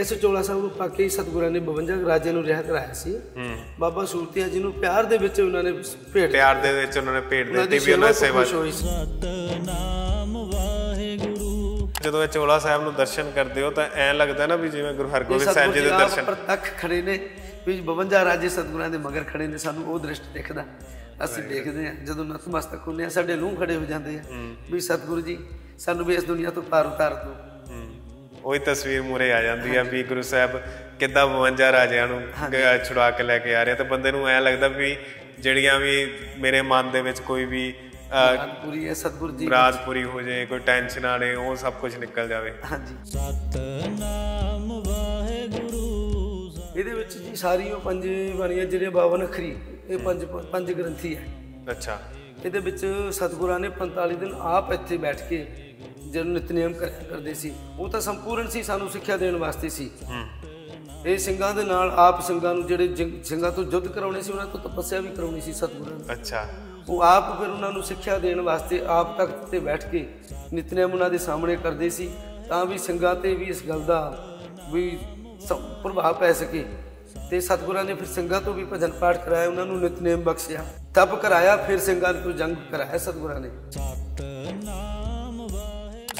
ਇਸ ਚੋਲਾ ਸਾਹਿਬ ਨੂੰ ਪਾਕੇ ਸਤਗੁਰਾਂ ਨੇ 52 ਰਾਜੇ ਨੂੰ ਰਿਹਾ ਕਰਾਇਆ ਸੀ ਬਾਬਾ ਸੂਰਤਿਆ ਜੀ ਨੂੰ ਪਿਆਰ ਦੇ ਵਿੱਚ ਉਹਨਾਂ ਨੇ ਭੇਟ ਪਿਆਰ ਦੇ ਵਿੱਚ ਉਹਨਾਂ ਨੇ ਭੇਟ ਦਿੱਤੀ ਵੀ ਉਹਨਾਂ ਸੇਵਾ ਸਤਨਾਮ ਵਾਹਿਗੁਰੂ ਜਦੋਂ ਇਹ ਚੋਲਾ ਸਾਹਿਬ ਨੂੰ ਦਰਸ਼ਨ ਕਰਦੇ ਹੋ ਤਾਂ ਐਂ ਲੱਗਦਾ ਨਾ ਵੀ ਜਿਵੇਂ ਗੁਰੂ ਹਰਗੋਬਿੰਦ ਸਾਹਿਬ ਜੀ ਦੇ ਦਰਸ਼ਨ ਪ੍ਰਤੱਖ ਖੜੇ ਨੇ ਵੀ 52 ਰਾਜੇ ਸਤਗੁਰਾਂ ਦੇ ਮਗਰ ਖੜੇ ਨੇ ਸਾਨੂੰ ਉਹ ਦ੍ਰਿਸ਼ਟ ਦਿਖਦਾ ਅਸੀਂ ਦੇਖਦੇ ਹਾਂ ਜਦੋਂ ਨਤਮਸਤਕ ਹੁੰਦੇ ਆ ਸਾਡੇ ਲੂੰ ਖੜੇ ਹੋ ਜਾਂਦੇ ਆ ਵੀ ਸਤਗੁਰੂ ਜੀ ਸਾਨੂੰ ਵੀ ਇਸ ਦੁਨੀਆ ਤੋਂ ਪਾਰ ਉਤਾਰ ਦਿਓ ਉਹੀ ਤਸਵੀਰ ਮੂਰੇ ਆ ਜਾਂਦੀ ਆ ਵੀ ਗੁਰੂ ਸਾਹਿਬ ਕਿੱਦਾਂ 52 ਰਾਜਿਆਂ ਨੂੰ ਛੁਡਾ ਕੇ ਲੈ ਕੇ ਆ ਰਿਹਾ ਤੇ ਬੰਦੇ ਨੂੰ ਐ ਲੱਗਦਾ ਵੀ ਜਿਹੜੀਆਂ ਵੀ ਮੇਰੇ ਮਨ ਦੇ ਵਿੱਚ ਕੋਈ ਵੀ ਪੂਰੀ ਹੈ ਸਤਗੁਰ ਜੀ ਰਾਤ ਪੂਰੀ ਹੋ ਜਾਏ ਕੋਈ ਟੈਨਸ਼ਨ ਆਲੇ ਉਹ ਸਭ ਕੁਝ ਨਿਕਲ ਜਾਵੇ ਹਾਂਜੀ ਸਤਨਾਮ ਵਾਹਿਗੁਰੂ ਇਹਦੇ ਵਿੱਚ ਜੀ ਸਾਰੀ ਉਹ ਪੰਜ ਬਾਣੀਆਂ ਜਿਹੜੇ 52 ਅਖਰੀ ਇਹ ਪੰਜ ਪੰਜ ਗ੍ਰੰਥੀ ਹੈ ਅੱਛਾ ਇਹਦੇ ਵਿੱਚ ਸਤਗੁਰਾਂ ਨੇ 45 ਦਿਨ ਆਪ ਇੱਥੇ ਬੈਠ ਕੇ ਜਿਹਨੂੰ ਨਿਤਨੇਮ ਕਰਦੇ ਸੀ ਉਹ ਤਾਂ ਸੰਪੂਰਨ ਸੀ ਸਾਨੂੰ ਸਿੱਖਿਆ ਦੇਣ ਵਾਸਤੇ ਸੀ ਇਹ ਸਿੰਘਾਂ ਦੇ ਨਾਲ ਆਪ ਸਿੰਘਾਂ ਨੂੰ ਜਿਹੜੇ ਸਿੰਘਾਂ ਤੋਂ ਜੁੱਧ ਕਰਾਉਣੇ ਸੀ ਉਹਨਾਂ ਤੋਂ ਤਪੱਸਿਆ ਵੀ ਕਰਾਉਣੀ ਸੀ ਸਤਿਗੁਰਾਂ ਨੇ ਅੱਛਾ ਉਹ ਆਪ ਫਿਰ ਉਹਨਾਂ ਨੂੰ ਸਿੱਖਿਆ ਦੇਣ ਵਾਸਤੇ ਆਪ ਤਖਤ ਤੇ ਬੈਠ ਕੇ ਨਿਤਨੇਮ ਉਹਨਾਂ ਦੇ ਸਾਹਮਣੇ ਕਰਦੇ ਸੀ ਤਾਂ ਵੀ ਸਿੰਘਾਂ ਤੇ ਵੀ ਇਸ ਗੱਲ ਦਾ ਵੀ ਪ੍ਰਭਾਵ ਪੈ ਸਕੇ ਤੇ ਸਤਿਗੁਰਾਂ ਨੇ ਫਿਰ ਸਿੰਘਾਂ ਤੋਂ ਵੀ ਭਜਨ ਪਾਠ ਕਰਾਇਆ ਉਹਨਾਂ ਨੂੰ ਨਿਤਨੇਮ ਬਖਸ਼ਿਆ ਤਪ ਕਰਾਇਆ ਫਿਰ ਸਿੰਘਾਂ ਨੂੰ ਜੰਗ ਕਰਾਇਆ ਸਤਿਗੁਰਾਂ ਨੇ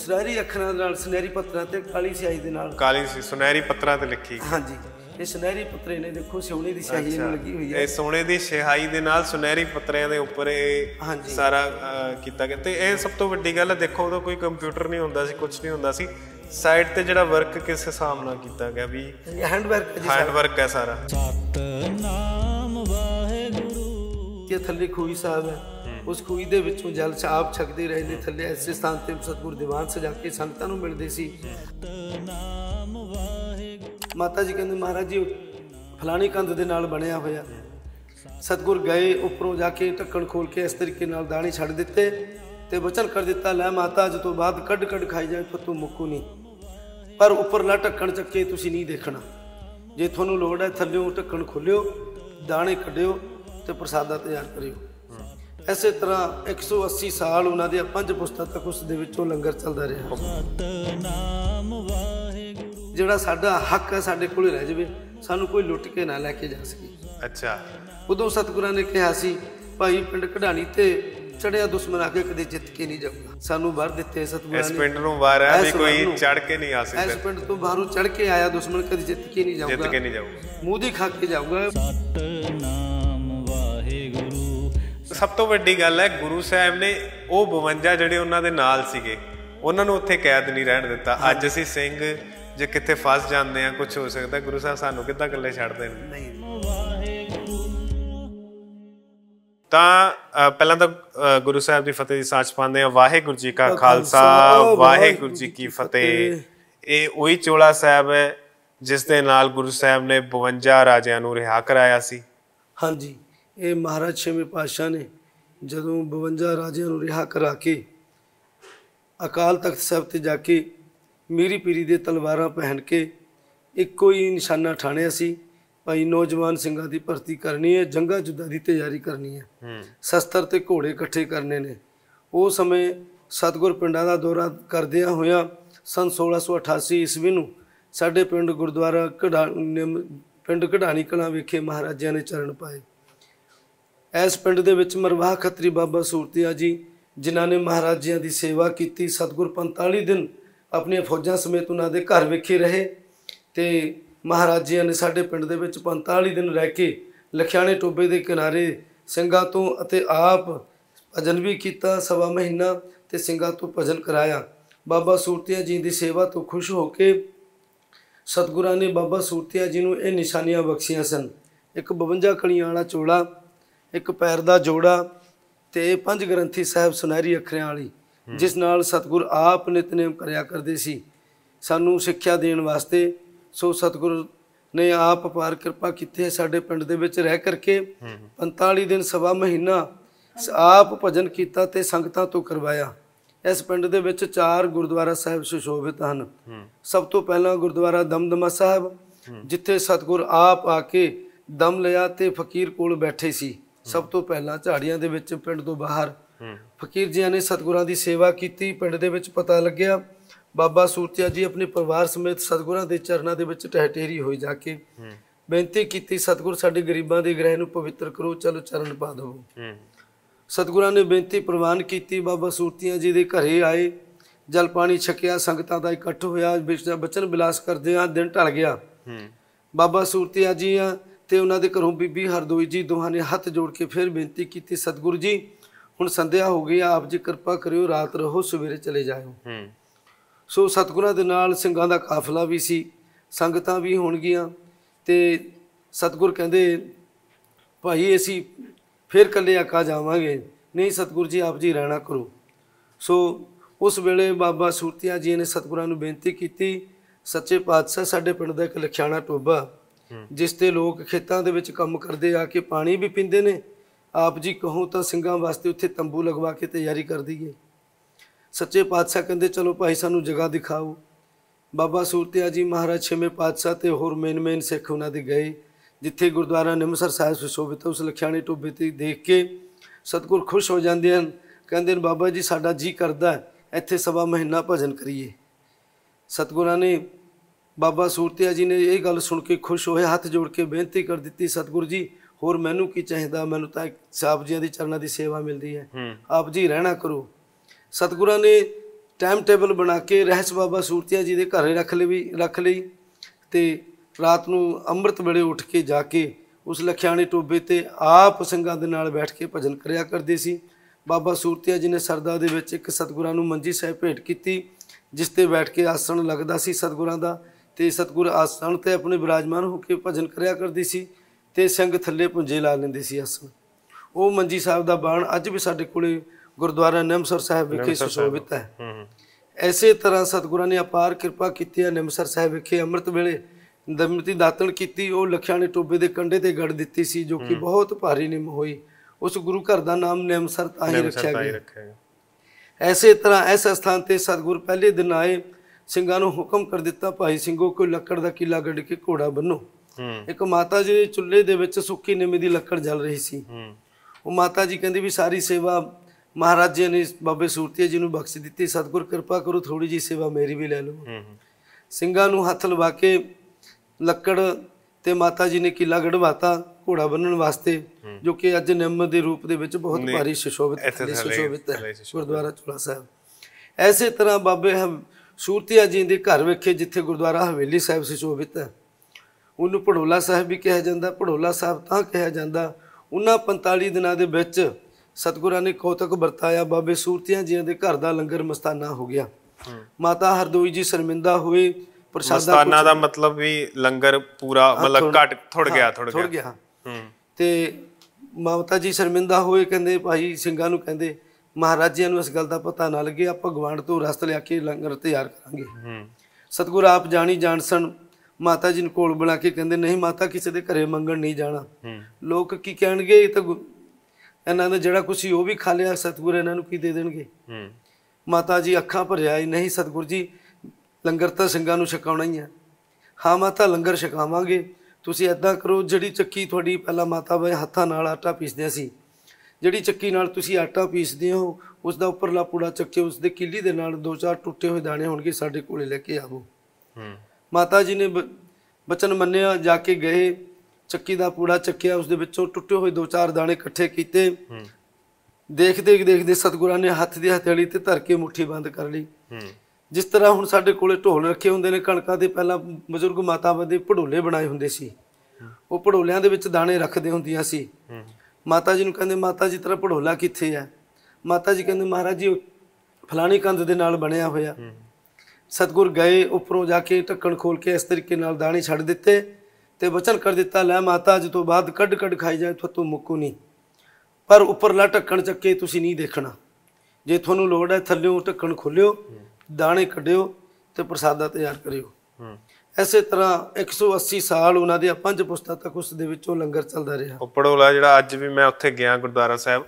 ਸੁਨਹਿਰੀ ਅੱਖਰਾਂ ਦੇ ਨਾਲ ਸੁਨਹਿਰੀ ਪੱਤਰਾਂ ਤੇ ਕਾਲੀ ਸਿਆਹੀ ਦੇ ਨਾਲ ਕਾਲੀ ਸੀ ਸੁਨਹਿਰੀ ਪੱਤਰਾਂ ਤੇ ਲਿਖੀ ਹਾਂਜੀ ਇਹ ਸੁਨਹਿਰੀ ਪੱਤਰੇ ਨੇ ਦੇਖੋ ਸੋਨੇ ਦੀ ਸਿਆਹੀ ਨਾਲ ਲੱਗੀ ਹੋਈ ਹੈ ਇਹ ਸੋਨੇ ਦੀ ਸਿਆਹੀ ਦੇ ਨਾਲ ਸੁਨਹਿਰੀ ਪੱਤਰਿਆਂ ਦੇ ਉੱਪਰ ਇਹ ਹਾਂਜੀ। ਸਾਰਾ ਕੀਤਾ ਗਿਆ ਤੇ ਇਹ ਸਭ ਤੋਂ ਵੱਡੀ ਗੱਲ ਹੈ ਦੇਖੋ ਉਦੋਂ ਕੋਈ ਕੰਪਿਊਟਰ ਨਹੀਂ ਹੁੰਦਾ ਸੀ ਕੁਝ ਨਹੀਂ ਹੁੰਦਾ ਸੀ ਸਾਈਡ ਤੇ ਜਿਹੜਾ ਵਰਕ ਕਿਸ ਹਿਸਾਬ ਨਾਲ ਕੀਤਾ ਗਿਆ ਵੀ ਹੈਂਡਵਰਕ ਵਰਕ ਜੀ ਹੈਂਡਵਰਕ ਹੈ ਸਾਰਾ ਸਤਨਾਮ ਵਾਹਿਗੁਰੂ ਕਿ ਥੱਲੇ ਖੂਈ ਸਾਹਿਬ ਹੈ ਉਸ ਖੂਹੀ ਦੇ ਵਿੱਚੋਂ ਜਲ ਸਾਫ ਛਕਦੇ ਰਹਿੰਦੇ ਥੱਲੇ ਐਸੇ ਸਥਾਨ ਤੇ ਸਤਗੁਰ ਦੀਵਾਨ ਸਜਾ ਕੇ ਸੰਤਾਂ ਨੂੰ ਮਿਲਦੇ ਸੀ ਮਾਤਾ ਜੀ ਕਹਿੰਦੇ ਮਹਾਰਾਜ ਜੀ ਫਲਾਣੀ ਕੰਧ ਦੇ ਨਾਲ ਬਣਿਆ ਹੋਇਆ ਸਤਗੁਰ ਗਏ ਉੱਪਰੋਂ ਜਾ ਕੇ ਢੱਕਣ ਖੋਲ ਕੇ ਇਸ ਤਰੀਕੇ ਨਾਲ ਦਾਣੇ ਛੱਡ ਦਿੱਤੇ ਤੇ ਬਚਨ ਕਰ ਦਿੱਤਾ ਲੈ ਮਾਤਾ ਜੀ ਤੋਂ ਬਾਅਦ ਕੱਢ ਕੱਢ ਖਾਈ ਜਾਏ ਫਿਰ ਤੂੰ ਮੁੱਕੂ ਨਹੀਂ ਪਰ ਉੱਪਰ ਨਾ ਢੱਕਣ ਚੱਕੇ ਤੁਸੀਂ ਨਹੀਂ ਦੇਖਣਾ ਜੇ ਤੁਹਾਨੂੰ ਲੋੜ ਹੈ ਥੱਲੇੋਂ ਢੱਕਣ ਖੋਲਿਓ ਦਾਣੇ ਕੱਢਿਓ ਤੇ ਪ੍ਰਸਾਦਾ ਤਿਆਰ ਕਰਿਓ ਐਸੇ ਤਰ੍ਹਾਂ 180 ਸਾਲ ਉਹਨਾਂ ਦੇ ਪੰਜ ਪੁਸਤਕਾਂ ਤੱਕ ਉਸ ਦੇ ਵਿੱਚੋਂ ਲੰਗਰ ਚੱਲਦਾ ਰਿਹਾ ਸਤਨਾਮ ਵਾਹਿਗੁਰੂ ਜਿਹੜਾ ਸਾਡਾ ਹੱਕ ਹੈ ਸਾਡੇ ਕੋਲ ਰਹਿ ਜਾਵੇ ਸਾਨੂੰ ਕੋਈ ਲੁੱਟ ਕੇ ਨਾ ਲੈ ਕੇ ਜਾ ਸਕੇ ਅੱਛਾ ਉਦੋਂ ਸਤਿਗੁਰਾਂ ਨੇ ਕਿਹਾ ਸੀ ਭਾਈ ਪਿੰਡ ਕਢਾਣੀ ਤੇ ਚੜਿਆ ਦੁਸ਼ਮਣ ਆ ਕੇ ਕਦੇ ਜਿੱਤ ਕੇ ਨਹੀਂ ਜਾਊਗਾ ਸਾਨੂੰ ਬਾਹਰ ਦਿੱਤੇ ਸਤਿਗੁਰਾਂ ਨੇ ਇਸ ਪਿੰਡ ਨੂੰ ਬਾਹਰ ਆ ਵੀ ਕੋਈ ਚੜ ਕੇ ਨਹੀਂ ਆ ਸਕਦਾ ਇਸ ਪਿੰਡ ਤੋਂ ਬਾਹਰੋਂ ਚੜ ਕੇ ਆਇਆ ਦੁਸ਼ਮਣ ਕਦੇ ਜਿੱਤ ਕੇ ਨਹੀਂ ਜਾਊਗਾ ਜਿੱਤ ਕੇ ਨਹੀਂ ਜਾਊਗਾ ਮੂੰਹ ਦੀ ਖਾ ਕੇ ਜਾਊਗਾ ਸਤਨਾਮ ਸਭ ਤੋਂ ਵੱਡੀ ਗੱਲ ਹੈ ਗੁਰੂ ਸਾਹਿਬ ਨੇ ਉਹ 52 ਜਿਹੜੇ ਉਹਨਾਂ ਦੇ ਨਾਲ ਸੀਗੇ ਉਹਨਾਂ ਨੂੰ ਉੱਥੇ ਕੈਦ ਨਹੀਂ ਰਹਿਣ ਦਿੱਤਾ ਅੱਜ ਅਸੀਂ ਸਿੰਘ ਜੇ ਕਿਤੇ ਫਸ ਜਾਂਦੇ ਆ ਕੁਝ ਹੋ ਸਕਦਾ ਗੁਰੂ ਸਾਹਿਬ ਸਾਨੂੰ ਕਿੱਦਾਂ ਇਕੱਲੇ ਛੱਡਦੇ ਨੇ ਨਹੀਂ ਤਾਂ ਪਹਿਲਾਂ ਤਾਂ ਗੁਰੂ ਸਾਹਿਬ ਦੀ ਫਤਿਹ ਦੀ ਸਾਚ ਪਾਉਂਦੇ ਆ ਵਾਹਿਗੁਰੂ ਜੀ ਕਾ ਖਾਲਸਾ ਵਾਹਿਗੁਰੂ ਜੀ ਕੀ ਫਤਿਹ ਇਹ ਉਹੀ ਚੋਲਾ ਸਾਹਿਬ ਹੈ ਜਿਸ ਦੇ ਨਾਲ ਗੁਰੂ ਸਾਹਿਬ ਨੇ 52 ਰਾਜਿਆਂ ਨੂੰ ਰਿਹਾ ਕਰਾਇਆ ਸੀ ਹਾਂਜੀ ਇਹ ਮਹਾਰਾਜ ਛੇਵੇਂ ਪਾਤਸ਼ਾਹ ਨੇ ਜਦੋਂ 52 ਰਾਜਿਆਂ ਨੂੰ ਰਿਹਾ ਕਰਾ ਕੇ ਅਕਾਲ ਤਖਤ ਸਾਹਿਬ ਤੇ ਜਾ ਕੇ ਮੀਰੀ ਪੀਰੀ ਦੇ ਤਲਵਾਰਾਂ ਪਹਿਨ ਕੇ ਇੱਕੋ ਹੀ ਨਿਸ਼ਾਨਾ ਠਾਣਿਆ ਸੀ ਭਾਈ ਨੌਜਵਾਨ ਸਿੰਘਾਂ ਦੀ ਭਰਤੀ ਕਰਨੀ ਹੈ ਜੰਗਾ ਜੁੱਦਾਂ ਦੀ ਤਿਆਰੀ ਕਰਨੀ ਹੈ ਸ਼ਸਤਰ ਤੇ ਘੋੜੇ ਇਕੱਠੇ ਕਰਨੇ ਨੇ ਉਹ ਸਮੇਂ ਸਤਗੁਰ ਪਿੰਡਾਂ ਦਾ ਦੌਰਾ ਕਰਦਿਆਂ ਹੋਇਆ ਸਨ 1688 ਈਸਵੀ ਨੂੰ ਸਾਡੇ ਪਿੰਡ ਗੁਰਦੁਆਰਾ ਕਢਾ ਪਿੰਡ ਕਢਾਣੀ ਕਲਾਂ ਵਿਖੇ ਮਹਾਰਾਜਿਆਂ ਨੇ ਚਰਨ ਪਾਏ ਇਸ ਪਿੰਡ ਦੇ ਵਿੱਚ ਮਰਵਾਹ ਖੱਤਰੀ ਬਾਬਾ ਸੂਰਤਿਆ ਜੀ ਜਿਨ੍ਹਾਂ ਨੇ ਮਹਾਰਾਜਿਆਂ ਦੀ ਸੇਵਾ ਕੀਤੀ ਸਤਗੁਰ 45 ਦਿਨ ਆਪਣੀਆਂ ਫੌਜਾਂ ਸਮੇਤ ਉਹਨਾਂ ਦੇ ਘਰ ਵਿਖੇ ਰਹੇ ਤੇ ਮਹਾਰਾਜਿਆਂ ਨੇ ਸਾਡੇ ਪਿੰਡ ਦੇ ਵਿੱਚ 45 ਦਿਨ ਰਹਿ ਕੇ ਲਖਿਆਣੇ ਟੋਬੇ ਦੇ ਕਿਨਾਰੇ ਸਿੰਘਾਂ ਤੋਂ ਅਤੇ ਆਪ ਭਜਨ ਵੀ ਕੀਤਾ ਸਵਾ ਮਹੀਨਾ ਤੇ ਸਿੰਘਾਂ ਤੋਂ ਭਜਨ ਕਰਾਇਆ ਬਾਬਾ ਸੂਰਤਿਆ ਜੀ ਦੀ ਸੇਵਾ ਤੋਂ ਖੁਸ਼ ਹੋ ਕੇ ਸਤਗੁਰਾਂ ਨੇ ਬਾਬਾ ਸੂਰਤਿਆ ਜੀ ਨੂੰ ਇਹ ਨਿਸ਼ਾਨੀਆਂ ਬਖਸ਼ੀਆਂ ਸਨ ਇੱਕ 52 ਕਲੀਆਂ ਵਾਲਾ ਚੋਲਾ ਇੱਕ ਪੈਰ ਦਾ ਜੋੜਾ ਤੇ ਪੰਜ ਗ੍ਰੰਥੀ ਸਾਹਿਬ ਸੁਨਹਿਰੀ ਅੱਖਰਾਂ ਵਾਲੀ ਜਿਸ ਨਾਲ ਸਤਿਗੁਰ ਆਪ ਨਿਤਨੇਮ ਕਰਿਆ ਕਰਦੇ ਸੀ ਸਾਨੂੰ ਸਿੱਖਿਆ ਦੇਣ ਵਾਸਤੇ ਸੋ ਸਤਿਗੁਰ ਨੇ ਆਪ ਪਰ ਕਿਰਪਾ ਕੀਤੀ ਹੈ ਸਾਡੇ ਪਿੰਡ ਦੇ ਵਿੱਚ ਰਹਿ ਕਰਕੇ 45 ਦਿਨ ਸਵਾ ਮਹੀਨਾ ਆਪ ਭਜਨ ਕੀਤਾ ਤੇ ਸੰਗਤਾਂ ਤੋਂ ਕਰਵਾਇਆ ਇਸ ਪਿੰਡ ਦੇ ਵਿੱਚ ਚਾਰ ਗੁਰਦੁਆਰਾ ਸਾਹਿਬ ਸੁਸ਼ੋਭਿਤ ਹਨ ਸਭ ਤੋਂ ਪਹਿਲਾਂ ਗੁਰਦੁਆਰਾ ਦਮਦਮਾ ਸਾਹਿਬ ਜਿੱਥੇ ਸਤਗੁਰ ਆਪ ਆ ਕੇ ਦਮ ਲਿਆ ਤੇ ਫਕੀਰ ਕੋਲ ਬੈਠੇ ਸੀ ਸਭ ਤੋਂ ਪਹਿਲਾਂ ਝਾੜੀਆਂ ਦੇ ਵਿੱਚ ਪਿੰਡ ਤੋਂ ਬਾਹਰ ਫਕੀਰ ਜੀਆਂ ਨੇ ਸਤਗੁਰਾਂ ਦੀ ਸੇਵਾ ਕੀਤੀ ਪਿੰਡ ਦੇ ਵਿੱਚ ਪਤਾ ਲੱਗਿਆ ਬਾਬਾ ਸੂਰਤਿਆ ਜੀ ਆਪਣੇ ਪਰਿਵਾਰ ਸਮੇਤ ਸਤਗੁਰਾਂ ਦੇ ਚਰਨਾਂ ਦੇ ਵਿੱਚ ਟਹਿਟੇਰੀ ਹੋਈ ਜਾ ਕੇ ਬੇਨਤੀ ਕੀਤੀ ਸਤਗੁਰ ਸਾਡੇ ਗਰੀਬਾਂ ਦੇ ਗ੍ਰਹਿ ਨੂੰ ਪਵਿੱਤਰ ਕਰੋ ਚਲੋ ਚਰਨ ਪਾ ਦਿਓ ਸਤਗੁਰਾਂ ਨੇ ਬੇਨਤੀ ਪ੍ਰਵਾਨ ਕੀਤੀ ਬਾਬਾ ਸੂਰਤਿਆ ਜੀ ਦੇ ਘਰੇ ਆਏ ਜਲ ਪਾਣੀ ਛਕਿਆ ਸੰਗਤਾਂ ਦਾ ਇਕੱਠ ਹੋਇਆ ਬਚਨ ਬਿਲਾਸ ਕਰਦੇ ਆ ਦਿਨ ਢਲ ਗਿਆ ਬਾਬਾ ਸੂਰਤਿਆ ਜੀ ਆ ਤੇ ਉਹਨਾਂ ਦੇ ਘਰੋਂ ਬੀਬੀ ਹਰਦੋਈ ਜੀ ਦੋਹਾਂ ਨੇ ਹੱਥ ਜੋੜ ਕੇ ਫਿਰ ਬੇਨਤੀ ਕੀਤੀ ਸਤਿਗੁਰੂ ਜੀ ਹੁਣ ਸੰਧਿਆ ਹੋ ਗਈ ਆਪ ਜੀ ਕਿਰਪਾ ਕਰਿਓ ਰਾਤ ਰਹੋ ਸਵੇਰੇ ਚਲੇ ਜਾਇਓ ਹੂੰ ਸੋ ਸਤਿਗੁਰਾਂ ਦੇ ਨਾਲ ਸਿੰਘਾਂ ਦਾ ਕਾਫਲਾ ਵੀ ਸੀ ਸੰਗਤਾਂ ਵੀ ਹੋਣਗੀਆਂ ਤੇ ਸਤਿਗੁਰ ਕਹਿੰਦੇ ਭਾਈ ਅਸੀਂ ਫਿਰ ਕੱਲੇ ਆਕਾ ਜਾਵਾਂਗੇ ਨਹੀਂ ਸਤਿਗੁਰ ਜੀ ਆਪ ਜੀ ਰਹਿਣਾ ਕਰੋ ਸੋ ਉਸ ਵੇਲੇ ਬਾਬਾ ਸੂਰਤੀਆ ਜੀ ਨੇ ਸਤਿਗੁਰਾਂ ਨੂੰ ਬੇਨਤੀ ਕੀਤੀ ਸੱਚੇ ਪਾਤਸ਼ਾਹ ਸਾਡੇ ਪਿੰਡ ਦਾ ਇੱਕ ਲਖਿਆਣਾ ਟੋਬਾ ਜਿਸ ਤੇ ਲੋਕ ਖੇਤਾਂ ਦੇ ਵਿੱਚ ਕੰਮ ਕਰਦੇ ਆ ਕੇ ਪਾਣੀ ਵੀ ਪੀਂਦੇ ਨੇ ਆਪ ਜੀ ਕਹੋ ਤਾਂ ਸਿੰਘਾਂ ਵਾਸਤੇ ਉੱਥੇ ਤੰਬੂ ਲਗਵਾ ਕੇ ਤਿਆਰੀ ਕਰ ਦਈਏ ਸੱਚੇ ਪਾਤਸ਼ਾਹ ਕਹਿੰਦੇ ਚਲੋ ਭਾਈ ਸਾਨੂੰ ਜਗ੍ਹਾ ਦਿਖਾਓ ਬਾਬਾ ਸੂਰਤਿਆ ਜੀ ਮਹਾਰਾਜ ਛੇਵੇਂ ਪਾਤਸ਼ਾਹ ਤੇ ਹੋਰ ਮੇਨ ਮੇਨ ਸਿੱਖ ਉਹਨਾਂ ਦੇ ਗਏ ਜਿੱਥੇ ਗੁਰਦੁਆਰਾ ਨਿਮਸਰ ਸਾਹਿਬ ਸੁਸ਼ੋਭਿਤ ਉਸ ਲਖਿਆਣੇ ਟੋਬੇ ਤੇ ਦੇਖ ਕੇ ਸਤਗੁਰ ਖੁਸ਼ ਹੋ ਜਾਂਦੇ ਹਨ ਕਹਿੰਦੇ ਨੇ ਬਾਬਾ ਜੀ ਸਾਡਾ ਜੀ ਕਰਦਾ ਇੱਥੇ ਸਵਾ ਮਹੀਨਾ ਭਜਨ ਕਰੀਏ ਸਤਗੁਰਾਂ ਨੇ ਬਾਬਾ ਸੂਰਤਿਆ ਜੀ ਨੇ ਇਹ ਗੱਲ ਸੁਣ ਕੇ ਖੁਸ਼ ਹੋਏ ਹੱਥ ਜੋੜ ਕੇ ਬੇਨਤੀ ਕਰ ਦਿੱਤੀ ਸਤਿਗੁਰੂ ਜੀ ਹੋਰ ਮੈਨੂੰ ਕੀ ਚਾਹੀਦਾ ਮੈਨੂੰ ਤਾਂ ਸਾਹਿਬ ਜੀਆਂ ਦੀ ਚਰਨਾਂ ਦੀ ਸੇਵਾ ਮਿਲਦੀ ਹੈ ਆਪ ਜੀ ਰਹਿਣਾ ਕਰੋ ਸਤਿਗੁਰਾਂ ਨੇ ਟਾਈਮ ਟੇਬਲ ਬਣਾ ਕੇ ਰਹਿਸ ਬਾਬਾ ਸੂਰਤਿਆ ਜੀ ਦੇ ਘਰੇ ਰੱਖ ਲਈ ਰੱਖ ਲਈ ਤੇ ਰਾਤ ਨੂੰ ਅੰਮ੍ਰਿਤ ਵੇਲੇ ਉੱਠ ਕੇ ਜਾ ਕੇ ਉਸ ਲਖਿਆਣੇ ਟੋਬੇ ਤੇ ਆਪ ਸੰਗਾਂ ਦੇ ਨਾਲ ਬੈਠ ਕੇ ਭਜਨ ਕਰਿਆ ਕਰਦੇ ਸੀ ਬਾਬਾ ਸੂਰਤਿਆ ਜੀ ਨੇ ਸਰਦਾ ਦੇ ਵਿੱਚ ਇੱਕ ਸਤਿਗੁਰਾਂ ਨੂੰ ਮੰਜੀ ਸਾਹਿਬ ਭੇਟ ਕੀਤੀ ਜਿਸ ਤੇ ਬੈਠ ਕੇ ਆਸਣ ਲੱਗਦਾ ਸੀ ਸਤਿਗੁਰਾਂ ਦਾ ਤੇ ਸਤਗੁਰ ਆਸਣ ਤੇ ਆਪਣੇ ਬਿਰਾਜਮਾਨ ਹੋ ਕੇ ਭਜਨ ਕਰਿਆ ਕਰਦੀ ਸੀ ਤੇ ਸਿੰਘ ਥੱਲੇ ਪੁੰਜੇ ਲਾ ਲੈਂਦੇ ਸੀ ਆਸਣ ਉਹ ਮੰਜੀ ਸਾਹਿਬ ਦਾ ਬਾਣ ਅੱਜ ਵੀ ਸਾਡੇ ਕੋਲੇ ਗੁਰਦੁਆਰਾ ਨਿਮਸਰ ਸਾਹਿਬ ਵਿਖੇ ਸੁਸ਼ੋਭਿਤ ਹੈ ਐਸੇ ਤਰ੍ਹਾਂ ਸਤਗੁਰਾਂ ਨੇ ਅਪਾਰ ਕਿਰਪਾ ਕੀਤੀ ਹੈ ਨਿਮਸਰ ਸਾਹਿਬ ਵਿਖੇ ਅੰਮ੍ਰਿਤ ਵੇਲੇ ਦਮਿਤੀ ਦਾਤਣ ਕੀਤੀ ਉਹ ਲਖਿਆ ਨੇ ਟੋਬੇ ਦੇ ਕੰਡੇ ਤੇ ਗੜ ਦਿੱਤੀ ਸੀ ਜੋ ਕਿ ਬਹੁਤ ਭਾਰੀ ਨਿਮ ਹੋਈ ਉਸ ਗੁਰੂ ਘਰ ਦਾ ਨਾਮ ਨਿਮਸਰ ਤਾਂ ਹੀ ਰੱਖਿਆ ਗਿਆ ਐਸੇ ਤਰ੍ਹਾਂ ਐਸੇ ਸਥਾਨ ਤੇ ਸਤਗੁਰ ਪਹਿਲੇ ਦਿਨ ਆਏ ਸਿੰਘਾਂ ਨੂੰ ਹੁਕਮ ਕਰ ਦਿੱਤਾ ਭਾਈ ਸਿੰਘੋ ਕੋਈ ਲੱਕੜ ਦਾ ਕਿਲਾ ਗੱਡ ਕੇ ਘੋੜਾ ਬੰਨੋ ਇੱਕ ਮਾਤਾ ਜੀ ਦੇ ਚੁੱਲ੍ਹੇ ਦੇ ਵਿੱਚ ਸੁੱਕੀ ਨਿੰਮੀ ਦੀ ਲੱਕੜ ਜਲ ਰਹੀ ਸੀ ਉਹ ਮਾਤਾ ਜੀ ਕਹਿੰਦੀ ਵੀ ਸਾਰੀ ਸੇਵਾ ਮਹਾਰਾਜ ਜੀ ਨੇ ਬਾਬੇ ਸੂਰਤੀਆ ਜੀ ਨੂੰ ਬਖਸ਼ ਦਿੱਤੀ ਸਤਗੁਰ ਕਿਰਪਾ ਕਰੋ ਥੋੜੀ ਜੀ ਸੇਵਾ ਮੇਰੀ ਵੀ ਲੈ ਲਓ ਸਿੰਘਾਂ ਨੂੰ ਹੱਥ ਲਵਾ ਕੇ ਲੱਕੜ ਤੇ ਮਾਤਾ ਜੀ ਨੇ ਕਿਲਾ ਗੜਵਾਤਾ ਘੋੜਾ ਬੰਨਣ ਵਾਸਤੇ ਜੋ ਕਿ ਅੱਜ ਨਿੰਮ ਦੇ ਰੂਪ ਦੇ ਵਿੱਚ ਬਹੁਤ ਭਾਰੀ ਸੁਸ਼ੋਭਿਤ ਸੁਸ਼ੋਭਿਤ ਹੈ ਗੁਰਦੁਆਰਾ ਚੁਲਾ ਸਾਹਿਬ ਐਸੇ ਤਰ੍ਹਾਂ ਬਾਬੇ ਸੂਰਤੀਆ ਜੀ ਦੇ ਘਰ ਵੇਖੇ ਜਿੱਥੇ ਗੁਰਦੁਆਰਾ ਹਵੇਲੀ ਸਾਹਿਬ ਸੁਸ਼ੋਭਿਤ ਹੈ ਉਹਨੂੰ ਪੜੋਲਾ ਸਾਹਿਬ ਵੀ ਕਿਹਾ ਜਾਂਦਾ ਪੜੋਲਾ ਸਾਹਿਬ ਤਾਂ ਕਿਹਾ ਜਾਂਦਾ ਉਹਨਾਂ 45 ਦਿਨਾਂ ਦੇ ਵਿੱਚ ਸਤਗੁਰਾਂ ਨੇ ਕੋਤਕ ਵਰਤਾਇਆ ਬਾਬੇ ਸੂਰਤੀਆਂ ਜੀ ਦੇ ਘਰ ਦਾ ਲੰਗਰ ਮਸਤਾਨਾ ਹੋ ਗਿਆ ਮਾਤਾ ਹਰਦੋਈ ਜੀ ਸ਼ਰਮਿੰਦਾ ਹੋਏ ਪ੍ਰਸ਼ਾਦਾ ਦਾ ਮਤਲਬ ਵੀ ਲੰਗਰ ਪੂਰਾ ਮਤਲਬ ਘਟ ਥੜ ਗਿਆ ਥੜ ਗਿਆ ਤੇ ਮਾਤਾ ਜੀ ਸ਼ਰਮਿੰਦਾ ਹੋਏ ਕਹਿੰਦੇ ਭਾਈ ਸਿੰਘਾਂ ਨੂੰ ਕਹਿੰਦੇ ਮਹਾਰਾਜਿਆਂ ਨੂੰ ਇਸ ਗੱਲ ਦਾ ਪਤਾ ਨਾ ਲੱਗੇ ਆਪਾਂ ਗਵਾਂਡ ਤੋਂ ਰਸਤ ਲਿਆ ਕੇ ਲੰਗਰ ਤਿਆਰ ਕਰਾਂਗੇ ਹੂੰ ਸਤਗੁਰ ਆਪ ਜਾਣੀ ਜਾਣਸਣ ਮਾਤਾ ਜੀ ਨੂੰ ਕੋਲ ਬੁਲਾ ਕੇ ਕਹਿੰਦੇ ਨਹੀਂ ਮਾਤਾ ਕਿਸੇ ਦੇ ਘਰੇ ਮੰਗਣ ਨਹੀਂ ਜਾਣਾ ਲੋਕ ਕੀ ਕਹਿਣਗੇ ਇਹ ਤਾਂ ਇਹਨਾਂ ਨੇ ਜਿਹੜਾ ਕੁਝ ਉਹ ਵੀ ਖਾ ਲਿਆ ਸਤਗੁਰ ਇਹਨਾਂ ਨੂੰ ਕੀ ਦੇ ਦੇਣਗੇ ਮਾਤਾ ਜੀ ਅੱਖਾਂ ਭਰਿਆ ਹੀ ਨਹੀਂ ਸਤਗੁਰ ਜੀ ਲੰਗਰ ਤਾਂ ਸਿੰਘਾਂ ਨੂੰ ਛਕਾਉਣਾ ਹੀ ਹੈ ਹਾਂ ਮਾਤਾ ਲੰਗਰ ਛਕਾਵਾਂਗੇ ਤੁਸੀਂ ਐਦਾਂ ਕਰੋ ਜਿਹੜੀ ਚੱਕੀ ਤੁਹਾਡੀ ਪਹਿਲਾਂ ਮਾਤਾ ਬਾਈ ਹੱਥਾਂ ਨਾਲ ਆਟਾ ਪੀਸਦੇ ਸੀ ਜਿਹੜੀ ਚੱਕੀ ਨਾਲ ਤੁਸੀਂ ਆਟਾ ਪੀਸਦੇ ਹੋ ਉਸ ਦਾ ਉੱਪਰਲਾ ਪੂੜਾ ਚੱਕ ਕੇ ਉਸ ਦੇ ਕਿੱਲੀ ਦੇ ਨਾਲ ਦੋ ਚਾਰ ਟੁੱਟੇ ਹੋਏ ਦਾਣੇ ਹੋਣਗੇ ਸਾਡੇ ਕੋਲੇ ਲੈ ਕੇ ਆਵੋ ਮਾਤਾ ਜੀ ਨੇ ਬਚਨ ਮੰਨਿਆ ਜਾ ਕੇ ਗਏ ਚੱਕੀ ਦਾ ਪੂੜਾ ਚੱਕਿਆ ਉਸ ਦੇ ਵਿੱਚੋਂ ਟੁੱਟੇ ਹੋਏ ਦੋ ਚਾਰ ਦਾਣੇ ਇਕੱਠੇ ਕੀਤੇ ਦੇਖਦੇ ਦੇਖਦੇ ਸਤਗੁਰਾਂ ਨੇ ਹੱਥ ਦੀ ਹਥੇਲੀ ਤੇ ਧਰ ਕੇ ਮੁਠੀ ਬੰਦ ਕਰ ਲਈ ਜਿਸ ਤਰ੍ਹਾਂ ਹੁਣ ਸਾਡੇ ਕੋਲੇ ਢੋਲ ਰੱਖੇ ਹੁੰਦੇ ਨੇ ਕਣਕਾਂ ਦੇ ਪਹਿਲਾਂ ਬਜ਼ੁਰਗ ਮਾਤਾਵਾਂ ਦੇ ਪੜੋਲੇ ਬਣਾਏ ਹੁੰਦੇ ਸੀ ਉਹ ਪੜੋਲਿਆਂ ਦੇ ਵਿੱਚ ਦਾਣੇ ਰੱਖਦੇ ਹੁੰਦੀਆਂ ਸੀ ਮਾਤਾ ਜੀ ਨੂੰ ਕਹਿੰਦੇ ਮਾਤਾ ਜੀ ਤੇਰਾ ਪੜੋਲਾ ਕਿੱਥੇ ਹੈ ਮਾਤਾ ਜੀ ਕਹਿੰਦੇ ਮਹਾਰਾਜ ਜੀ ਫਲਾਣੀ ਕੰਧ ਦੇ ਨਾਲ ਬਣਿਆ ਹੋਇਆ ਸਤਗੁਰ ਗਏ ਉੱਪਰੋਂ ਜਾ ਕੇ ਢੱਕਣ ਖੋਲ ਕੇ ਇਸ ਤਰੀਕੇ ਨਾਲ ਦਾਣੇ ਛੱਡ ਦਿੱਤੇ ਤੇ ਬਚਨ ਕਰ ਦਿੱਤਾ ਲੈ ਮਾਤਾ ਜੀ ਤੋਂ ਬਾਅਦ ਕੱਢ ਕੱਢ ਖਾਈ ਜਾਏ ਤੋ ਤੂੰ ਮੁੱਕੂ ਨਹੀਂ ਪਰ ਉੱਪਰਲਾ ਟੱਕਣ ਚੱਕੇ ਤੁਸੀਂ ਨਹੀਂ ਦੇਖਣਾ ਜੇ ਤੁਹਾਨੂੰ ਲੋੜ ਹੈ ਥੱਲੇੋਂ ਢੱਕਣ ਖੋਲਿਓ ਦਾਣੇ ਕੱਢਿਓ ਤੇ ਪ੍ਰਸਾਦਾ ਤਿਆਰ ਕਰਿਓ ਐਸੇ ਤਰ੍ਹਾਂ 180 ਸਾਲ ਉਹਨਾਂ ਦੇ ਪੰਜ ਤੱਕ ਉਸ ਦੇ ਵਿੱਚੋਂ ਲੰਗਰ ਚੱਲਦਾ ਰਿਹਾ ਉਹ ਪੜੋਲਾ ਜਿਹੜਾ ਅੱਜ ਵੀ ਮੈਂ ਉੱਥੇ ਗਿਆ ਗੁਰਦਾਰਾ ਸਾਹਿਬ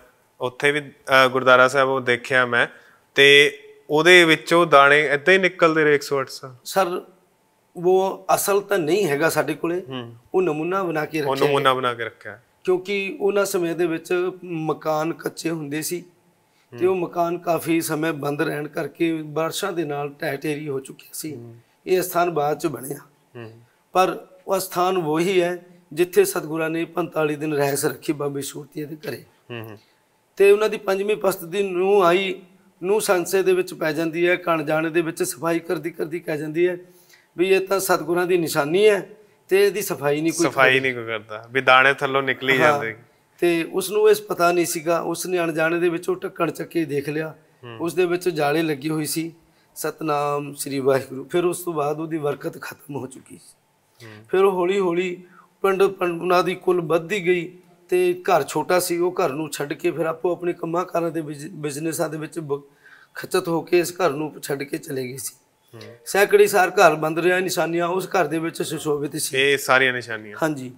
ਉੱਥੇ ਵੀ ਗੁਰਦਾਰਾ ਸਾਹਿਬ ਉਹ ਦੇਖਿਆ ਮੈਂ ਤੇ ਉਹਦੇ ਵਿੱਚੋਂ ਦਾਣੇ ਇਦਾਂ ਹੀ ਨਿਕਲਦੇ ਰਹੇ 108 ਸਾਲ ਸਰ ਉਹ ਅਸਲ ਤਾਂ ਨਹੀਂ ਹੈਗਾ ਸਾਡੇ ਕੋਲੇ ਉਹ ਨਮੂਨਾ ਬਣਾ ਕੇ ਰੱਖਿਆ ਉਹ ਨਮੂਨਾ ਬਣਾ ਕੇ ਰੱਖਿਆ ਕਿਉਂਕਿ ਉਹਨਾਂ ਸਮੇਂ ਦੇ ਵਿੱਚ ਮਕਾਨ ਕੱਚੇ ਹੁੰਦੇ ਸੀ ਤੇ ਉਹ ਮਕਾਨ ਕਾਫੀ ਸਮੇਂ ਬੰਦ ਰਹਿਣ ਕਰਕੇ ਬਾਰਸ਼ਾਂ ਦੇ ਨਾਲ ਟਹਿਟੇਰੀ ਢੇਰੀ ਹੋ ਚੁੱਕਿਆ ਸੀ ਇਹ ਸਥਾਨ ਬਾਅਦ ਚ ਬਣਿਆ ਪਰ ਉਹ ਸਥਾਨ ਉਹੀ ਹੈ ਜਿੱਥੇ ਸਤਗੁਰਾਂ ਨੇ 45 ਦਿਨ ਰਹਿਸ ਰੱਖੀ ਬਾਬੇ ਸ਼ੂਰਤੀਏ ਦੇ ਘਰੇ ਤੇ ਉਹਨਾਂ ਦੀ ਪੰਜਵੀਂ ਪਸਤ ਦੀ ਨੂੰ ਆਈ ਨੂੰ ਸੰਸੇ ਦੇ ਵਿੱਚ ਪੈ ਜਾਂਦੀ ਹੈ ਕਣ ਜਾਣੇ ਦੇ ਵਿੱਚ ਸਫਾਈ ਕਰਦੀ ਕਰਦੀ ਕਹਿ ਜਾਂਦੀ ਹੈ ਵੀ ਇਹ ਤਾਂ ਸਤਗੁਰਾਂ ਦੀ ਨਿਸ਼ਾਨੀ ਹੈ ਤੇ ਇਹਦੀ ਸਫਾਈ ਨਹੀਂ ਕੋਈ ਸਫਾਈ ਨਹੀਂ ਕੋਈ ਕਰਦਾ ਵੀ ਦਾਣੇ ਥੱਲੋਂ ਨਿਕਲੀ ਜਾਂਦੇ ਤੇ ਉਸ ਨੂੰ ਇਸ ਪਤਾ ਨਹੀਂ ਸੀਗਾ ਉਸ ਨੇ ਅਣਜਾਣੇ ਦੇ ਵਿੱਚ ਉਹ ਟੱਕਣ ਚੱਕੇ ਦੇਖ ਲਿਆ ਉਸ ਦੇ ਵਿੱਚ ਜਾਲੇ ਲੱਗੀ ਹੋਈ ਸੀ ਸਤਨਾਮ ਸ੍ਰੀ ਵਾਹਿਗੁਰੂ ਫਿਰ ਉਸ ਤੋਂ ਬਾਅਦ ਉਹਦੀ ਵਰਕਤ ਖਤਮ ਹੋ ਚੁੱਕੀ ਸੀ ਫਿਰ ਉਹ ਹੌਲੀ ਹੌਲੀ ਪਿੰਡ ਪੰਡੂਨਾ ਦੀ ਕੁੱਲ ਵੱਧਦੀ ਗਈ ਤੇ ਘਰ ਛੋਟਾ ਸੀ ਉਹ ਘਰ ਨੂੰ ਛੱਡ ਕੇ ਫਿਰ ਆਪੋ ਆਪਣੇ ਕੰਮਾਂ ਕਾਰਾਂ ਦੇ ਬਿਜ਼ਨਸਾਂ ਦੇ ਵਿੱਚ ਖਚਤ ਹੋ ਕੇ ਇਸ ਘਰ ਨੂੰ ਛੱਡ ਕੇ ਚਲੇ ਗਏ ਸੀ ਸੈਕੜੀ ਸਾਰ ਘਰ ਬੰਦ ਰਿਆ ਨਿਸ਼ਾਨੀਆਂ ਉਸ ਘਰ ਦੇ ਵਿੱਚ ਸੁਸ਼ੋਭਿਤ ਸੀ ਇਹ ਸਾਰੀਆਂ ਨਿਸ਼ਾਨੀਆਂ ਹਾਂਜੀ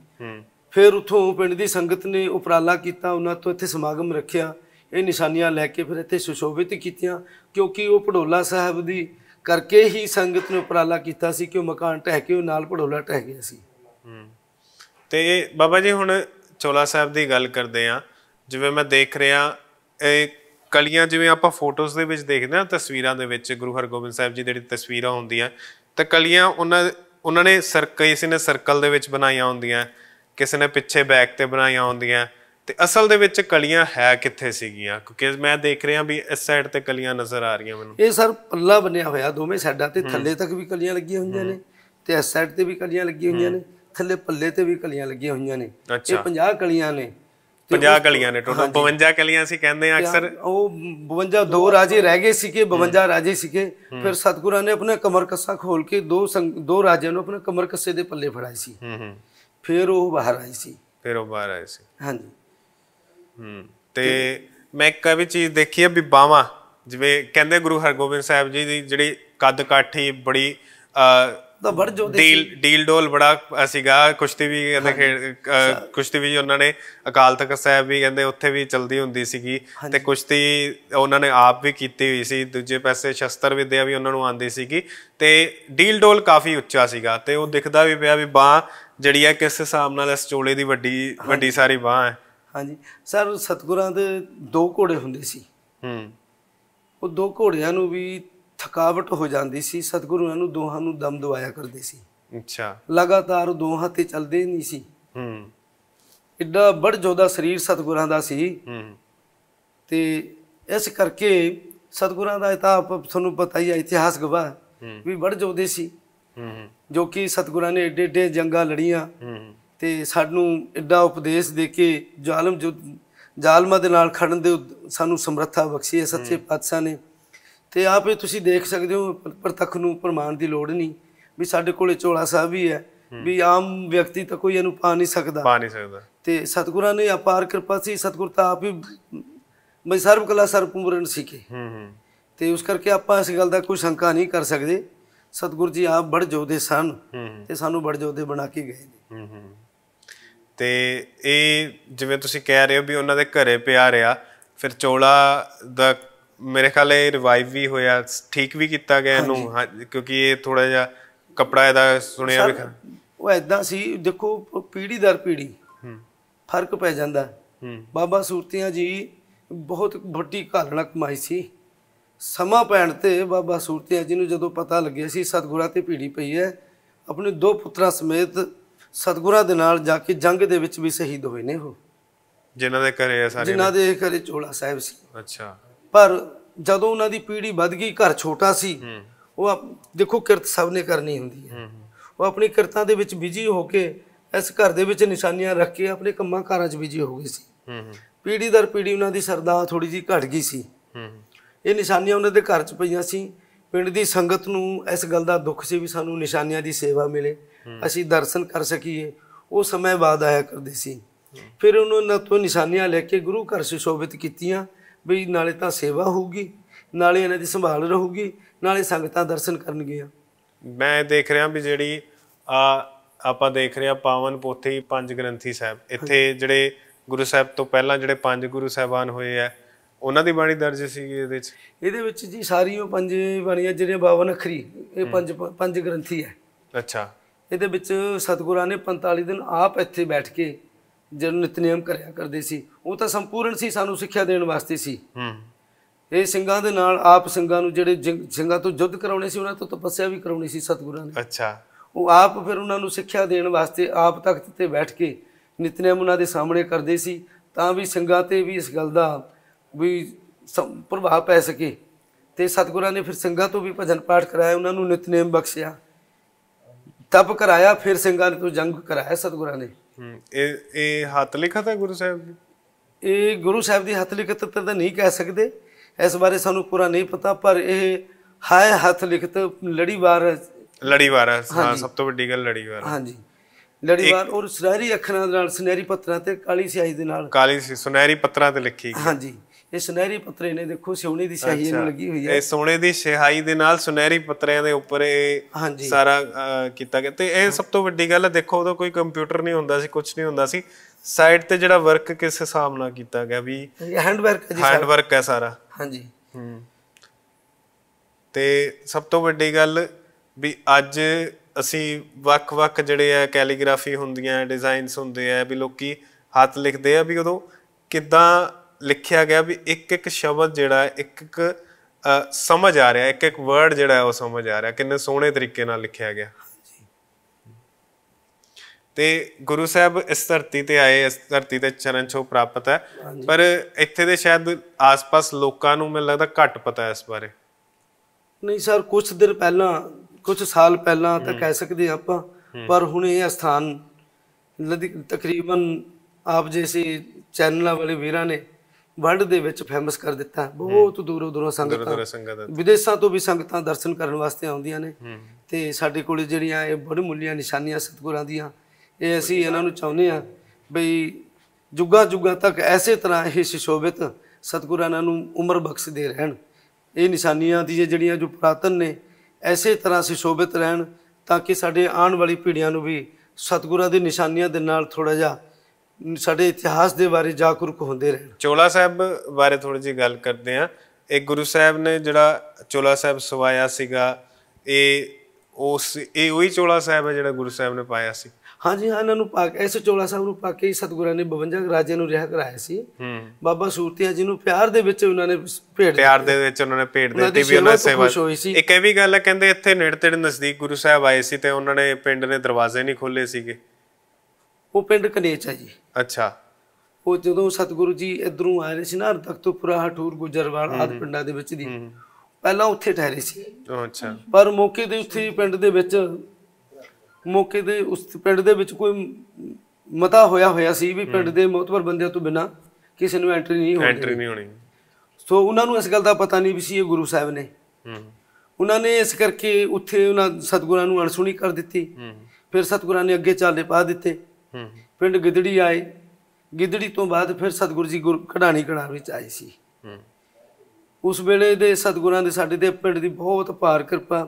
ਫਿਰ ਉਥੋਂ ਪਿੰਡ ਦੀ ਸੰਗਤ ਨੇ ਉਪਰਾਲਾ ਕੀਤਾ ਉਹਨਾਂ ਤੋਂ ਇੱਥੇ ਸਮਾਗਮ ਰੱਖਿਆ ਇਹ ਨਿਸ਼ਾਨੀਆਂ ਲੈ ਕੇ ਫਿਰ ਇੱਥੇ ਸੁਸ਼ੋਭਿਤ ਕੀਤੀਆਂ ਕਿਉਂਕਿ ਉਹ ਪਡੋਲਾ ਸਾਹਿਬ ਦੀ ਕਰਕੇ ਹੀ ਸੰਗਤ ਨੇ ਉਪਰਾਲਾ ਕੀਤਾ ਸੀ ਕਿ ਉਹ ਮਕਾਨ ਢਹਿ ਕੇ ਉਹ ਨਾਲ ਪਡੋਲਾ ਢਹਿ ਗਿਆ ਸੀ ਤੇ ਬਾਬਾ ਜੀ ਹੁਣ ਚੋਲਾ ਸਾਹਿਬ ਦੀ ਗੱਲ ਕਰਦੇ ਆ ਜਿਵੇਂ ਮੈਂ ਦੇਖ ਰਿਹਾ ਇਹ ਕਲੀਆਂ ਜਿਵੇਂ ਆਪਾਂ ਫੋਟੋਜ਼ ਦੇ ਵਿੱਚ ਦੇਖਦੇ ਆ ਤਸਵੀਰਾਂ ਦੇ ਵਿੱਚ ਗੁਰੂ ਹਰਗੋਬਿੰਦ ਸਾਹਿਬ ਜੀ ਦੀਆਂ ਤਸਵੀਰਾਂ ਹੁੰਦੀਆਂ ਤਾਂ ਕਲੀਆਂ ਉਹਨਾਂ ਉਹਨਾਂ ਨੇ ਸਰਕਲ ਇਸ ਨੇ ਸਰਕਲ ਦੇ ਵਿੱਚ ਬਣਾਈਆਂ ਹੁੰਦੀਆਂ ਕਿਸੇ ਨੇ ਪਿੱਛੇ ਬੈਕ ਤੇ ਬਣਾਈਆਂ ਹੁੰਦੀਆਂ ਤੇ ਅਸਲ ਦੇ ਵਿੱਚ ਕਲੀਆਂ ਹੈ ਕਿੱਥੇ ਸੀਗੀਆਂ ਕਿਉਂਕਿ ਮੈਂ ਦੇਖ ਰਿਹਾ ਵੀ ਇਸ ਸਾਈਡ ਤੇ ਕਲੀਆਂ ਨਜ਼ਰ ਆ ਰਹੀਆਂ ਮੈਨੂੰ ਇਹ ਸਰ ਪੱਲਾ ਬਣਿਆ ਹੋਇਆ ਦੋਵੇਂ ਸਾਈਡਾਂ ਤੇ ਥੱਲੇ ਤੱਕ ਵੀ ਕਲੀਆਂ ਲੱਗੀਆਂ ਹੋਈਆਂ ਨੇ ਤੇ ਇਸ ਸਾਈਡ ਤੇ ਵੀ ਕਲੀਆਂ ਲੱਗੀਆਂ ਹੋਈਆਂ ਨੇ ਥੱਲੇ ਪੱਲੇ ਤੇ ਵੀ ਕਲੀਆਂ ਲੱਗੀਆਂ ਹੋਈਆਂ ਨੇ ਇਹ 50 ਕਲੀਆਂ ਨੇ 50 ਕਲੀਆਂ ਨੇ ਟੋਟਲ 52 ਕਲੀਆਂ ਸੀ ਕਹਿੰਦੇ ਆ ਅਕਸਰ ਉਹ 52 ਦੋ ਰਾਜੇ ਰਹਿ ਗਏ ਸੀ ਕਿ 52 ਰਾਜੇ ਸੀਗੇ ਫਿਰ ਸਤਗੁਰਾਂ ਨੇ ਆਪਣੇ ਕਮਰ ਕੱਸਾ ਖੋਲ ਕੇ ਦੋ ਦੋ ਰਾਜਿਆਂ ਨੂੰ ਆਪਣੇ ਕਮਰ ਕੱਸੇ ਦੇ ਪੱਲੇ ਫੜਾਏ ਸੀ ਹੂੰ ਹੂੰ ਫਿਰ ਉਹ ਬਾਹਰ ਆਈ ਸੀ ਫਿਰ ਉਹ ਬਾਹਰ ਆਏ ਸੀ ਹਾਂਜੀ ਹੂੰ ਤੇ ਮੈਂ ਇੱਕ ਵੀ ਚੀਜ਼ ਦੇਖੀ ਆ ਵੀ ਬਾਵਾ ਜਿਵੇਂ ਕਹਿੰਦੇ ਗੁਰੂ ਹਰਗੋਬਿੰਦ ਸਾਹਿਬ ਜੀ ਦੀ ਜਿਹੜੀ ਕੱਦ ਕਾਠੀ ਬੜੀ ਤਾਂ ਬੜ ਜੋ ਡੀਲ ਡੀਲ ਡੋਲ ਬੜਾ ਸੀਗਾ ਕੁਸ਼ਤੀ ਵੀ ਕਹਿੰਦੇ ਕੁਸ਼ਤੀ ਵੀ ਉਹਨਾਂ ਨੇ ਅਕਾਲ ਤਖਤ ਸਾਹਿਬ ਵੀ ਕਹਿੰਦੇ ਉੱਥੇ ਵੀ ਚਲਦੀ ਹੁੰਦੀ ਸੀਗੀ ਤੇ ਕੁਸ਼ਤੀ ਉਹਨਾਂ ਨੇ ਆਪ ਵੀ ਕੀਤੀ ਹੋਈ ਸੀ ਦੂਜੇ ਪਾਸੇ ਸ਼ਸਤਰ ਵਿਦਿਆ ਵੀ ਉਹਨਾਂ ਨੂੰ ਆਂਦੀ ਸੀਗੀ ਤੇ ਡੀਲ ਡੋਲ ਕਾਫੀ ਉੱਚਾ ਸੀਗਾ ਤੇ ਉਹ ਦਿਖਦਾ ਵੀ ਪਿਆ ਵੀ ਬਾਹ ਜਿਹੜੀ ਹੈ ਕਿਸ ਹਿਸਾਬ ਨਾਲ ਇਸ ਚੋਲੇ ਦੀ ਵੱਡੀ ਵੱਡੀ ਸਾਰੀ ਬਾਹ ਹੈ ਹਾਂਜੀ ਸਰ ਸਤਗੁਰਾਂ ਦੇ ਦੋ ਘੋੜੇ ਹੁੰਦੇ ਸੀ ਹੂੰ ਉਹ ਦੋ ਘੋੜਿਆਂ ਨੂੰ ਵੀ ਥਕਾਵਟ ਹੋ ਜਾਂਦੀ ਸੀ ਸਤਗੁਰੂ ਨੂੰ ਦੋਹਾਂ ਨੂੰ ਦਮ ਦਵਾਇਆ ਕਰਦੇ ਸੀ ਅੱਛਾ ਲਗਾਤਾਰ ਦੋਹਾਂ ਤੇ ਚੱਲਦੇ ਨਹੀਂ ਸੀ ਹੂੰ ਇੱਡਾ ਬੜ ਜੋਦਾ ਸਰੀਰ ਸਤਗੁਰਾਂ ਦਾ ਸੀ ਹੂੰ ਤੇ ਇਸ ਕਰਕੇ ਸਤਗੁਰਾਂ ਦਾ ਤਾਂ ਤੁਹਾਨੂੰ ਪਤਾ ਹੀ ਹੈ ਇਤਿਹਾਸ ਗਵਾਹ ਵੀ ਬੜ ਜੋਦੇ ਸੀ ਹੂੰ ਜੋ ਕਿ ਸਤਗੁਰਾਂ ਨੇ ਏਡੇ ਏਡੇ ਜੰਗਾਂ ਲੜੀਆਂ ਹੂੰ ਤੇ ਸਾਨੂੰ ਇੱਡਾ ਉਪਦੇਸ਼ ਦੇ ਕੇ ਜ਼ਾਲਮ ਜ਼ਾਲਮਾਂ ਦੇ ਨਾਲ ਖੜਨ ਦੇ ਸਾਨੂੰ ਸਮਰੱਥਾ ਬਖਸ਼ੀ ਹੈ ਸੱਚੇ ਪਾਤਸ਼ਾਹ ਨੇ ਤੇ ਆਪੇ ਤੁਸੀਂ ਦੇਖ ਸਕਦੇ ਹੋ ਪ੍ਰਤੱਖ ਨੂੰ ਪ੍ਰਮਾਣ ਦੀ ਲੋੜ ਨਹੀਂ ਵੀ ਸਾਡੇ ਕੋਲੇ ਚੋਲਾ ਸਾਹਿਬ ਵੀ ਹੈ ਵੀ ਆਮ ਵਿਅਕਤੀ ਤਾਂ ਕੋਈ ਇਹਨੂੰ ਪਾ ਨਹੀਂ ਸਕਦਾ ਪਾ ਨਹੀਂ ਸਕਦਾ ਤੇ ਸਤਿਗੁਰਾਂ ਨੇ ਅਪਾਰ ਕਿਰਪਾ ਸੀ ਸਤਿਗੁਰ ਤਾਂ ਆਪ ਹੀ ਮੈਂ ਸਰਬ ਕਲਾ ਸਰਪੂਰਨ ਸਿੱਖੇ ਹੂੰ ਹੂੰ ਤੇ ਉਸ ਕਰਕੇ ਆਪਾਂ ਇਸ ਗੱਲ ਦਾ ਕੋਈ ਸ਼ੰਕਾ ਨਹੀਂ ਕਰ ਸਕਦੇ ਸਤਿਗੁਰ ਜੀ ਆਪ ਬੜ ਜੋਦੇ ਸਨ ਤੇ ਸਾਨੂੰ ਬੜ ਜੋਦੇ ਬਣਾ ਕੇ ਗਏ ਨੇ ਹੂੰ ਹੂੰ ਤੇ ਇਹ ਜਿਵੇਂ ਤੁਸੀਂ ਕਹਿ ਰਹੇ ਹੋ ਵੀ ਉਹਨਾਂ ਦੇ ਘਰੇ ਪਿਆ ਰਿਆ ਫਿਰ ਚੋਲਾ ਦਾ ਮੇਰੇ ਖਿਆਲ ਇਹ ਰਿਵਾਈਵ ਵੀ ਹੋਇਆ ਠੀਕ ਵੀ ਕੀਤਾ ਗਿਆ ਇਹਨੂੰ ਕਿਉਂਕਿ ਇਹ ਥੋੜਾ ਜਿਹਾ ਕਪੜਾ ਇਹਦਾ ਸੁਣਿਆ ਵੀ ਉਹ ਐਦਾਂ ਸੀ ਦੇਖੋ ਪੀੜੀ ਦਰ ਪੀੜੀ ਫਰਕ ਪੈ ਜਾਂਦਾ ਬਾਬਾ ਸੂਰਤੀਆਂ ਜੀ ਬਹੁਤ ਵੱਡੀ ਘਾਲਣਾ ਕਮਾਈ ਸੀ ਸਮਾਂ ਪੈਣ ਤੇ ਬਾਬਾ ਸੂਰਤੀਆਂ ਜੀ ਨੂੰ ਜਦੋਂ ਪਤਾ ਲੱਗਿਆ ਸੀ ਸਤਗੁਰਾਂ ਤੇ ਪੀੜੀ ਪਈ ਹੈ ਆਪਣੇ ਦੋ ਪੁੱਤਰਾਂ ਸਮੇਤ ਸਤਗੁਰਾਂ ਦੇ ਨਾਲ ਜਾ ਕੇ ਜੰਗ ਦੇ ਵਿੱਚ ਵੀ ਸ਼ਹੀਦ ਹੋਏ ਨੇ ਉਹ ਜਿਨ੍ਹਾਂ ਦੇ ਘਰੇ ਆ ਸਾਰੇ ਜਿਨ੍ਹਾਂ ਦੇ ਘਰੇ ਚੋਲਾ ਸਾਹਿਬ ਸੀ ਅੱਛਾ ਪਰ ਜਦੋਂ ਉਹਨਾਂ ਦੀ ਪੀੜੀ ਵੱਧ ਗਈ ਘਰ ਛੋਟਾ ਸੀ ਉਹ ਦੇਖੋ ਕਿਰਤ ਸਭ ਨੇ ਕਰਨੀ ਹੁੰਦੀ ਹੈ ਉਹ ਆਪਣੀ ਕਿਰਤਾਂ ਦੇ ਵਿੱਚ ਬਿਜੀ ਹੋ ਕੇ ਇਸ ਘਰ ਦੇ ਵਿੱਚ ਨਿਸ਼ਾਨੀਆਂ ਰੱਖ ਕੇ ਆਪਣੇ ਕੰਮਾਂ ਕਾਰਾਂ 'ਚ ਬਿਜੀ ਹੋ ਗਏ ਸੀ ਪੀੜੀ ਦਰ ਪੀੜੀ ਉਹਨਾਂ ਦੀ ਸਰਦਾ ਥੋੜੀ ਜੀ ਘਟ ਗਈ ਸੀ ਇਹ ਨਿਸ਼ਾਨੀਆਂ ਉਹਨਾਂ ਦੇ ਘਰ 'ਚ ਪਈਆਂ ਸੀ ਪਿੰਡ ਦੀ ਸੰਗਤ ਨੂੰ ਇਸ ਗੱਲ ਦਾ ਦੁੱਖ ਸੀ ਵੀ ਸਾਨੂੰ ਨਿਸ਼ਾਨੀਆਂ ਦੀ ਸੇਵਾ ਮਿਲੇ ਅਸੀਂ ਦਰਸ਼ਨ ਕਰ ਸਕੀਏ ਉਹ ਸਮੇਂ ਬਾਅਦ ਆਇਆ ਕਰਦੇ ਸੀ ਫਿਰ ਉਹਨਾਂ ਤੋਂ ਨਿਸ਼ਾਨੀਆਂ ਲੈ ਕੇ ਗੁਰੂ ਘਰ ਸੁਸ਼ੋਭਿਤ ਕੀਤੀਆਂ ਵੀ ਨਾਲੇ ਤਾਂ ਸੇਵਾ ਹੋਊਗੀ ਨਾਲੇ ਇਹਨਾਂ ਦੀ ਸੰਭਾਲ ਰਹੂਗੀ ਨਾਲੇ ਸੰਗਤਾਂ ਦਰਸ਼ਨ ਕਰਨਗੀਆਂ ਮੈਂ ਦੇਖ ਰਿਹਾ ਵੀ ਜਿਹੜੀ ਆ ਆਪਾਂ ਦੇਖ ਰਿਹਾ ਪਾਵਨ ਪੋਥੀ ਪੰਜ ਗ੍ਰੰਥੀ ਸਾਹਿਬ ਇੱਥੇ ਜਿਹੜੇ ਗੁਰੂ ਸਾਹਿਬ ਤੋਂ ਪਹਿਲਾਂ ਜਿਹੜੇ ਪੰਜ ਗੁਰੂ ਸਾਹਿਬਾਨ ਹੋਏ ਆ ਉਹਨਾਂ ਦੀ ਬਾਣੀ ਦਰਜ ਸੀ ਇਹਦੇ ਵਿੱਚ ਇਹਦੇ ਵਿੱਚ ਜੀ ਸਾਰੀਆਂ ਪੰਜ ਬਾਣੀਆਂ ਜਿਹੜੀਆਂ 52 ਅਖਰੀ ਇਹ ਪੰਜ ਪੰਜ ਗ੍ਰੰਥੀ ਹੈ ਅੱਛਾ ਇਹਦੇ ਵਿੱਚ ਸਤਗੁਰਾਂ ਨੇ 45 ਦਿਨ ਆਪ ਇੱਥੇ ਬੈਠ ਕੇ ਜਦੋਂ ਨਿਤਨੇਮ ਕਰਿਆ ਕਰਦੇ ਸੀ ਉਹ ਤਾਂ ਸੰਪੂਰਨ ਸੀ ਸਾਨੂੰ ਸਿੱਖਿਆ ਦੇਣ ਵਾਸਤੇ ਸੀ ਹੂੰ ਇਹ ਸਿੰਘਾਂ ਦੇ ਨਾਲ ਆਪ ਸਿੰਘਾਂ ਨੂੰ ਜਿਹੜੇ ਸਿੰਘਾਂ ਤੋਂ ਜੁੱਧ ਕਰਾਉਣੇ ਸੀ ਉਹਨਾਂ ਤੋਂ ਤਪੱਸਿਆ ਵੀ ਕਰਾਉਣੀ ਸੀ ਸਤਗੁਰਾਂ ਨੇ ਅੱਛਾ ਉਹ ਆਪ ਫਿਰ ਉਹਨਾਂ ਨੂੰ ਸਿੱਖਿਆ ਦੇਣ ਵਾਸਤੇ ਆਪ ਤਖਤ ਤੇ ਬੈਠ ਕੇ ਨਿਤਨੇਮ ਉਹਨਾਂ ਦੇ ਸਾਹਮਣੇ ਕਰਦੇ ਸੀ ਤਾਂ ਵੀ ਸਿੰਘਾਂ ਤੇ ਵੀ ਇਸ ਗੱਲ ਦਾ ਵੀ ਪ੍ਰਭਾਵ ਪੈ ਸਕੇ ਤੇ ਸਤਿਗੁਰਾਂ ਨੇ ਫਿਰ ਸਿੰਘਾਂ ਤੋਂ ਵੀ ਭਜਨ ਪਾਠ ਕਰਾਇਆ ਉਹਨਾਂ ਨੂੰ ਨਿਤਨੇਮ ਬਖਸ਼ਿਆ ਤਪ ਕਰਾਇਆ ਫਿਰ ਸਿੰਘਾਂ ਤੋਂ ਜੰਗ ਕਰਾਇਆ ਸਤਿਗੁਰਾਂ ਨੇ ਇਹ ਇਹ ਹੱਥ ਲਿਖਤ ਹੈ ਗੁਰੂ ਸਾਹਿਬ ਦੀ ਇਹ ਗੁਰੂ ਸਾਹਿਬ ਦੀ ਹੱਥ ਲਿਖਤ ਤਾਂ ਨਹੀਂ ਕਹਿ ਸਕਦੇ ਇਸ ਬਾਰੇ ਸਾਨੂੰ ਪੂਰਾ ਨਹੀਂ ਪਤਾ ਪਰ ਇਹ ਹਾਇ ਹੱਥ ਲਿਖਤ ਲੜੀਵਾਰ ਲੜੀਵਾਰ ਹਾਂ ਸਭ ਤੋਂ ਵੱਡੀ ਗੱਲ ਲੜੀਵਾਰ ਹਾਂਜੀ ਲੜੀਵਾਰ ਔਰ ਸੁਨਹਿਰੀ ਅੱਖਰਾਂ ਨਾਲ ਸੁਨਹਿਰੀ ਪੱਤਰਾਂ ਤੇ ਕਾਲੀ ਸਿਆਹੀ ਦੇ ਨਾਲ ਕਾਲੀ ਸੁਨਹਿਰੀ ਪੱਤਰਾਂ ਤੇ ਲਿਖੀ ਹਾਂਜੀ ਇਹ ਸੁਨਹਿਰੀ ਪੱਤਰੇ ਨੇ ਦੇਖੋ ਸੋਨੇ ਦੀ ਸਿਆਹੀ ਇਹਨਾਂ ਲੱਗੀ ਹੋਈ ਹੈ ਇਹ ਸੋਨੇ ਦੀ ਸਿਹਾਈ ਦੇ ਨਾਲ ਸੁਨਹਿਰੀ ਪੱਤਰਿਆਂ ਦੇ ਉੱਪਰ ਇਹ ਸਾਰਾ ਕੀਤਾ ਗਿਆ ਤੇ ਇਹ ਸਭ ਤੋਂ ਵੱਡੀ ਗੱਲ ਹੈ ਦੇਖੋ ਉਦੋਂ ਕੋਈ ਕੰਪਿਊਟਰ ਨਹੀਂ ਹੁੰਦਾ ਸੀ ਕੁਝ ਨਹੀਂ ਹੁੰਦਾ ਸੀ ਸਾਈਡ ਤੇ ਜਿਹੜਾ ਵਰਕ ਕਿਸ ਹਿਸਾਬ ਨਾਲ ਕੀਤਾ ਗਿਆ ਵੀ ਹੈਂਡ ਵਰਕ ਹੈ ਜੀ ਹੈਂਡ ਵਰਕ ਹੈ ਸਾਰਾ ਹਾਂਜੀ ਹੂੰ ਤੇ ਸਭ ਤੋਂ ਵੱਡੀ ਗੱਲ ਵੀ ਅੱਜ ਅਸੀਂ ਵੱਖ-ਵੱਖ ਜਿਹੜੇ ਆ ਕੈਲੀਗ੍ਰਾਫੀ ਹੁੰਦੀਆਂ ਡਿਜ਼ਾਈਨਸ ਹੁੰਦੇ ਆ ਵੀ ਲੋਕੀ ਹੱਥ ਲਿਖਦੇ ਆ ਵੀ ਉਦੋਂ ਕਿੱਦਾਂ ਲਿਖਿਆ ਗਿਆ ਵੀ ਇੱਕ ਇੱਕ ਸ਼ਬਦ ਜਿਹੜਾ ਹੈ ਇੱਕ ਇੱਕ ਸਮਝ ਆ ਰਿਹਾ ਇੱਕ ਇੱਕ ਵਰਡ ਜਿਹੜਾ ਉਹ ਸਮਝ ਆ ਰਿਹਾ ਕਿੰਨੇ ਸੋਹਣੇ ਤਰੀਕੇ ਨਾਲ ਲਿਖਿਆ ਗਿਆ ਤੇ ਗੁਰੂ ਸਾਹਿਬ ਇਸ ਧਰਤੀ ਤੇ ਆਏ ਇਸ ਧਰਤੀ ਤੇ ਚਰਨ ਛੋ ਪ੍ਰਾਪਤ ਹੈ ਪਰ ਇੱਥੇ ਦੇ ਸ਼ਾਇਦ ਆਸ-ਪਾਸ ਲੋਕਾਂ ਨੂੰ ਮੈਨੂੰ ਲੱਗਦਾ ਘੱਟ ਪਤਾ ਹੈ ਇਸ ਬਾਰੇ ਨਹੀਂ ਸਰ ਕੁਝ ਦਿਨ ਪਹਿਲਾਂ ਕੁਝ ਸਾਲ ਪਹਿਲਾਂ ਤਾਂ ਕਹਿ ਸਕਦੇ ਆਪਾਂ ਪਰ ਹੁਣ ਇਹ ਸਥਾਨ ਤਕਰੀਬਨ ਆਪ ਜੈਸੇ ਚੈਨਲਾਂ ਵਾਲੇ ਵੀਰਾਂ ਨੇ ਵਰਲਡ ਦੇ ਵਿੱਚ ਫੇਮਸ ਕਰ ਦਿੱਤਾ ਬਹੁਤ ਦੂਰੋਂ ਦੂਰੋਂ ਸੰਗਤਾਂ ਵਿਦੇਸ਼ਾਂ ਤੋਂ ਵੀ ਸੰਗਤਾਂ ਦਰਸ਼ਨ ਕਰਨ ਵਾਸਤੇ ਆਉਂਦੀਆਂ ਨੇ ਤੇ ਸਾਡੇ ਕੋਲ ਜਿਹੜੀਆਂ ਇਹ ਬੜੇ ਮੁੱਲੀਆਂ ਨਿਸ਼ਾਨੀਆਂ ਸਤਗੁਰਾਂ ਦੀਆਂ ਇਹ ਅਸੀਂ ਇਹਨਾਂ ਨੂੰ ਚਾਹੁੰਦੇ ਆ ਬਈ ਜੁਗਾ ਜੁਗਾ ਤੱਕ ਐਸੇ ਤਰ੍ਹਾਂ ਇਹ ਸ਼ਿਸ਼ੋਭਿਤ ਸਤਗੁਰਾਂ ਨੂੰ ਉਮਰ ਬਖਸ਼ਦੇ ਰਹਿਣ ਇਹ ਨਿਸ਼ਾਨੀਆਂ ਦੀ ਜਿਹੜੀਆਂ ਜੋ ਪ੍ਰਾਤਨ ਨੇ ਐਸੇ ਤਰ੍ਹਾਂ ਸ਼ਿਸ਼ੋਭਿਤ ਰਹਿਣ ਤਾਂ ਕਿ ਸਾਡੇ ਆਉਣ ਵਾਲੀ ਪੀੜ੍ਹੀਆਂ ਨੂੰ ਵੀ ਸਤਗੁਰਾਂ ਦੀ ਨਿਸ਼ਾਨੀਆਂ ਦੇ ਨਾਲ ਥੋੜਾ ਜਿਹਾ ਸਾਡੇ ਇਤਿਹਾਸ ਦੇ ਬਾਰੇ ਜਾਗਰੂਕ ਹੁੰਦੇ ਰਹਿਣ ਚੋਲਾ ਸਾਹਿਬ ਬਾਰੇ ਥੋੜੀ ਜੀ ਗੱਲ ਕਰਦੇ ਆ ਇਹ ਗੁਰੂ ਸਾਹਿਬ ਨੇ ਜਿਹੜਾ ਚੋਲਾ ਸਾਹਿਬ ਸਵਾਇਆ ਸੀਗਾ ਇਹ ਉਸ ਇਹ ਉਹੀ ਚੋਲਾ ਸਾਹਿਬ ਹੈ ਜਿਹੜਾ ਗੁਰੂ ਸਾਹਿਬ ਨੇ ਪਾਇਆ ਸੀ ਹਾਂਜੀ ਹਾਂ ਇਹਨਾਂ ਨੂੰ ਪਾ ਕੇ ਇਸ ਚੋਲਾ ਸਾਹਿਬ ਨੂੰ ਪਾ ਕੇ ਹੀ ਸਤਿਗੁਰਾਂ ਨੇ 52 ਰਾਜਿਆਂ ਨੂੰ ਰਿਹਾ ਕਰਾਇਆ ਸੀ ਹੂੰ ਬਾਬਾ ਸੂਰਤਿਆ ਜੀ ਨੂੰ ਪਿਆਰ ਦੇ ਵਿੱਚ ਉਹਨਾਂ ਨੇ ਭੇਟ ਪਿਆਰ ਦੇ ਵਿੱਚ ਉਹਨਾਂ ਨੇ ਭੇਟ ਦਿੱਤੀ ਵੀ ਉਹਨਾਂ ਸੇਵਾ ਇੱਕ ਇਹ ਵੀ ਗੱਲ ਹੈ ਕਹਿੰਦੇ ਇੱਥੇ ਨੇੜੇ ਤੇੜੇ ਨਜ਼ਦੀਕ ਗੁਰੂ ਸਾਹਿਬ ਆਏ ਸੀ ਤੇ ਉਹਨਾਂ ਨੇ ਪਿੰਡ ਦੇ ਦਰਵਾਜ਼ੇ ਨਹੀਂ ਖੋਲੇ ਸੀਗੇ ਉਹ ਪਿੰਡ ਕਨੇਚ ਜੀ ਅੱਛਾ ਉਹ ਜਦੋਂ ਸਤਿਗੁਰੂ ਜੀ ਇਧਰੋਂ ਆ ਰਹੇ ਸੀ ਨਾ ਤਖਤਪੁਰਾ ਹਟੂਰ ਗੁਜਰਵਾਲ ਆਦ ਪਿੰਡਾਂ ਦੇ ਵਿੱਚ ਦੀ ਪਹਿਲਾਂ ਉੱਥੇ ਠਹਿਰੇ ਸੀ ਅੱਛਾ ਪਰ ਮੌਕੇ ਦੇ ਉੱਥੇ ਪਿੰਡ ਦੇ ਵਿੱਚ ਮੌਕੇ ਦੇ ਉਸ ਪਿੰਡ ਦੇ ਵਿੱਚ ਕੋਈ ਮਤਾ ਹੋਇਆ ਹੋਇਆ ਸੀ ਵੀ ਪਿੰਡ ਦੇ ਮੌਤਵਰ ਬੰਦਿਆਂ ਤੋਂ ਬਿਨਾ ਕਿਸੇ ਨੂੰ ਐਂਟਰੀ ਨਹੀਂ ਹੋਣੀ ਐਂਟਰੀ ਨਹੀਂ ਹੋਣੀ ਸੋ ਉਹਨਾਂ ਨੂੰ ਇਸ ਗੱਲ ਦਾ ਪਤਾ ਨਹੀਂ ਵੀ ਸੀ ਇਹ ਗੁਰੂ ਸਾਹਿਬ ਨੇ ਉਹਨਾਂ ਨੇ ਇਸ ਕਰਕੇ ਉੱਥੇ ਉਹਨਾਂ ਸਤਗੁਰਾਂ ਨੂੰ ਅਣਸੁਣੀ ਕਰ ਦਿੱਤੀ ਫਿਰ ਸਤਗੁਰਾਂ ਨੇ ਅੱਗੇ ਚਾਲੇ ਪਾ ਦਿੱਤੇ ਹੂੰ ਪਿੰਡ ਗਿੱਦੜੀ ਆਏ ਗਿੱਦੜੀ ਤੋਂ ਬਾਅਦ ਫਿਰ ਸਤਿਗੁਰੂ ਜੀ ਗੁਰ ਕਢਾਣੀ ਕਢਾਣ ਵਿੱਚ ਆਏ ਸੀ ਹੂੰ ਉਸ ਵੇਲੇ ਦੇ ਸਤਿਗੁਰਾਂ ਦੇ ਸਾਡੇ ਦੇ ਪਿੰਡ ਦੀ ਬਹੁਤ ਭਾਰ ਕਿਰਪਾ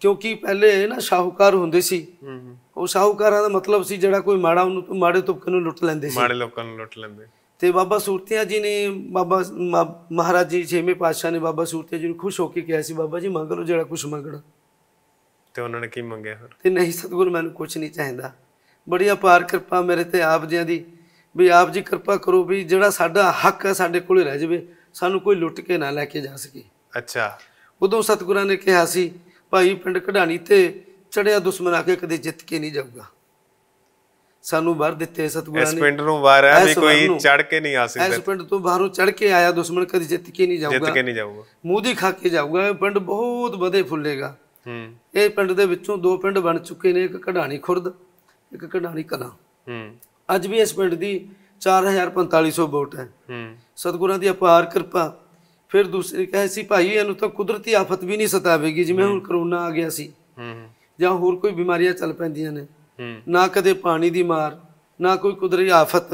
ਕਿਉਂਕਿ ਪਹਿਲੇ ਨਾ ਸ਼ਾਹੂਕਾਰ ਹੁੰਦੇ ਸੀ ਹੂੰ ਉਹ ਸ਼ਾਹੂਕਾਰਾਂ ਦਾ ਮਤਲਬ ਸੀ ਜਿਹੜਾ ਕੋਈ ਮਾੜਾ ਉਹਨੂੰ ਮਾੜੇ ਤੁਪਕੇ ਨੂੰ ਲੁੱਟ ਲੈਂਦੇ ਸੀ ਮਾੜੇ ਲੋਕਾਂ ਨੂੰ ਲੁੱਟ ਲੈਂਦੇ ਤੇ ਬਾਬਾ ਸੂਰਤਿਆ ਜੀ ਨੇ ਬਾਬਾ ਮਹਾਰਾਜ ਜੀ ਛੇਵੇਂ ਪਾਤਸ਼ਾਹ ਨੇ ਬਾਬਾ ਸੂਰਤਿਆ ਜੀ ਨੂੰ ਖੁਸ਼ ਹੋ ਕੇ ਕਿਹਾ ਸੀ ਬਾਬਾ ਜੀ ਮੰਗ ਲਓ ਜਿਹੜਾ ਕੁਝ ਮੰਗਣਾ ਤੇ ਉਹਨਾਂ ਨੇ ਕੀ ਮੰਗਿਆ ਫਿਰ ਤੇ ਨਹੀਂ ਸਤਗੁਰ ਮੈਨੂੰ ਕੁਝ ਨਹੀਂ ਚਾਹੀਦਾ ਬੜੀ ਅਪਾਰ ਕਿਰਪਾ ਮੇਰੇ ਤੇ ਆਪ ਜੀਆਂ ਦੀ ਵੀ ਆਪ ਜੀ ਕਿਰਪਾ ਕਰੋ ਵੀ ਜਿਹੜਾ ਸਾਡਾ ਹੱਕ ਹੈ ਸਾਡੇ ਕੋਲੇ ਰਹਿ ਜਾਵੇ ਸਾਨੂੰ ਕੋਈ ਲੁੱਟ ਕੇ ਨਾ ਲੈ ਕੇ ਜਾ ਸਕੇ ਅੱਛਾ ਉਦੋਂ ਸਤਿਗੁਰਾਂ ਨੇ ਕਿਹਾ ਸੀ ਭਾਈ ਪਿੰਡ ਕਢਾਣੀ ਤੇ ਚੜਿਆ ਦੁਸ਼ਮਣ ਆ ਕੇ ਕਦੇ ਜਿੱਤ ਕੇ ਨਹੀਂ ਜਾਊਗਾ ਸਾਨੂੰ ਬਾਹਰ ਦਿੱਤੇ ਸਤਿਗੁਰਾਂ ਨੇ ਇਸ ਪਿੰਡ ਨੂੰ ਬਾਹਰ ਆ ਵੀ ਕੋਈ ਚੜ ਕੇ ਨਹੀਂ ਆ ਸਕਦਾ ਇਸ ਪਿੰਡ ਤੋਂ ਬਾਹਰੋਂ ਚੜ ਕੇ ਆਇਆ ਦੁਸ਼ਮਣ ਕਦੇ ਜਿੱਤ ਕੇ ਨਹੀਂ ਜਾਊਗਾ ਜਿੱਤ ਕੇ ਨਹੀਂ ਜਾਊਗਾ ਮੂੰਹ ਦੀ ਖਾ ਕੇ ਜਾਊਗਾ ਇਹ ਪਿੰਡ ਬਹੁਤ ਵਧੇ ਫੁੱਲੇਗਾ ਹੂੰ ਇਹ ਪਿੰਡ ਦੇ ਵਿੱਚੋਂ ਦੋ ਪਿੰਡ ਬਣ ਚੁੱਕੇ ਨੇ ਇੱਕ ਕਢਾਣੀ ਖੁਰਦ ਇੱਕ ਕਢਾਰੀ ਕਲਾ ਹੂੰ ਅੱਜ ਵੀ ਇਸ ਪਿੰਡ ਦੀ 4450 ਵੋਟ ਹੈ ਹੂੰ ਸਤਗੁਰਾਂ ਦੀ ਅਪਾਰ ਕਿਰਪਾ ਫਿਰ ਦੂਸਰੀ ਕਹੇ ਸੀ ਭਾਈ ਇਹਨੂੰ ਤਾਂ ਕੁਦਰਤੀ ਆਫਤ ਵੀ ਨਹੀਂ ਸਤਾਵੇਗੀ ਜਿਵੇਂ ਹੁਣ ਕਰੋਨਾ ਆ ਗਿਆ ਸੀ ਹੂੰ ਜਾਂ ਹੋਰ ਕੋਈ ਬਿਮਾਰੀਆਂ ਚੱਲ ਪੈਂਦੀਆਂ ਨੇ ਨਾ ਕਦੇ ਪਾਣੀ ਦੀ ਮਾਰ ਨਾ ਕੋਈ ਕੁਦਰਤੀ ਆਫਤ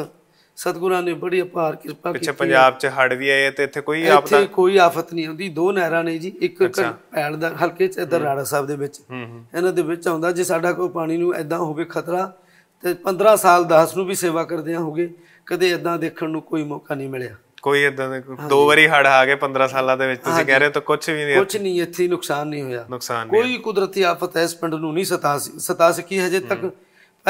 ਸਤਿਗੁਰਾਂ ਨੇ ਬੜੀ ਅਪਾਰ ਕਿਰਪਾ ਕੀਤੀ ਪਿੱਛੇ ਪੰਜਾਬ 'ਚ ਹੜ ਵੀ ਆਏ ਤੇ ਇੱਥੇ ਕੋਈ ਆਫਤ ਇੱਥੇ ਕੋਈ ਆਫਤ ਨਹੀਂ ਆਉਂਦੀ ਦੋ ਨਹਿਰਾਂ ਨੇ ਜੀ ਇੱਕ ਪੈਣ ਦਾ ਹਲਕੇ 'ਚ ਇਧਰ ਰਾੜਾ ਸਾਹਿਬ ਦੇ ਵਿੱਚ ਇਹਨਾਂ ਦੇ ਵਿੱਚ ਆਉਂਦਾ ਜੇ ਸਾਡਾ ਕੋਈ ਪਾਣੀ ਨੂੰ ਐਦਾਂ ਹੋਵੇ ਖਤਰਾ ਤੇ 15 ਸਾਲ ਦਾਸ ਨੂੰ ਵੀ ਸੇਵਾ ਕਰਦਿਆਂ ਹੋਗੇ ਕਦੇ ਐਦਾਂ ਦੇਖਣ ਨੂੰ ਕੋਈ ਮੌਕਾ ਨਹੀਂ ਮਿਲਿਆ ਕੋਈ ਇਦਾਂ ਦੇ ਦੋ ਵਾਰੀ ਹੜ ਆ ਗਏ 15 ਸਾਲਾਂ ਦੇ ਵਿੱਚ ਤੁਸੀਂ ਕਹਿ ਰਹੇ ਹੋ ਤਾਂ ਕੁਝ ਵੀ ਨਹੀਂ ਕੁਝ ਨਹੀਂ ਇੱਥੇ ਨੁਕਸਾਨ ਨਹੀਂ ਹੋਇਆ ਕੋਈ ਕੁਦਰਤੀ ਆਫਤ ਇਸ ਪਿੰਡ ਨੂੰ ਨਹੀਂ ਸਤਾ ਸਤਾ ਸਕੀ ਹਜੇ ਤੱਕ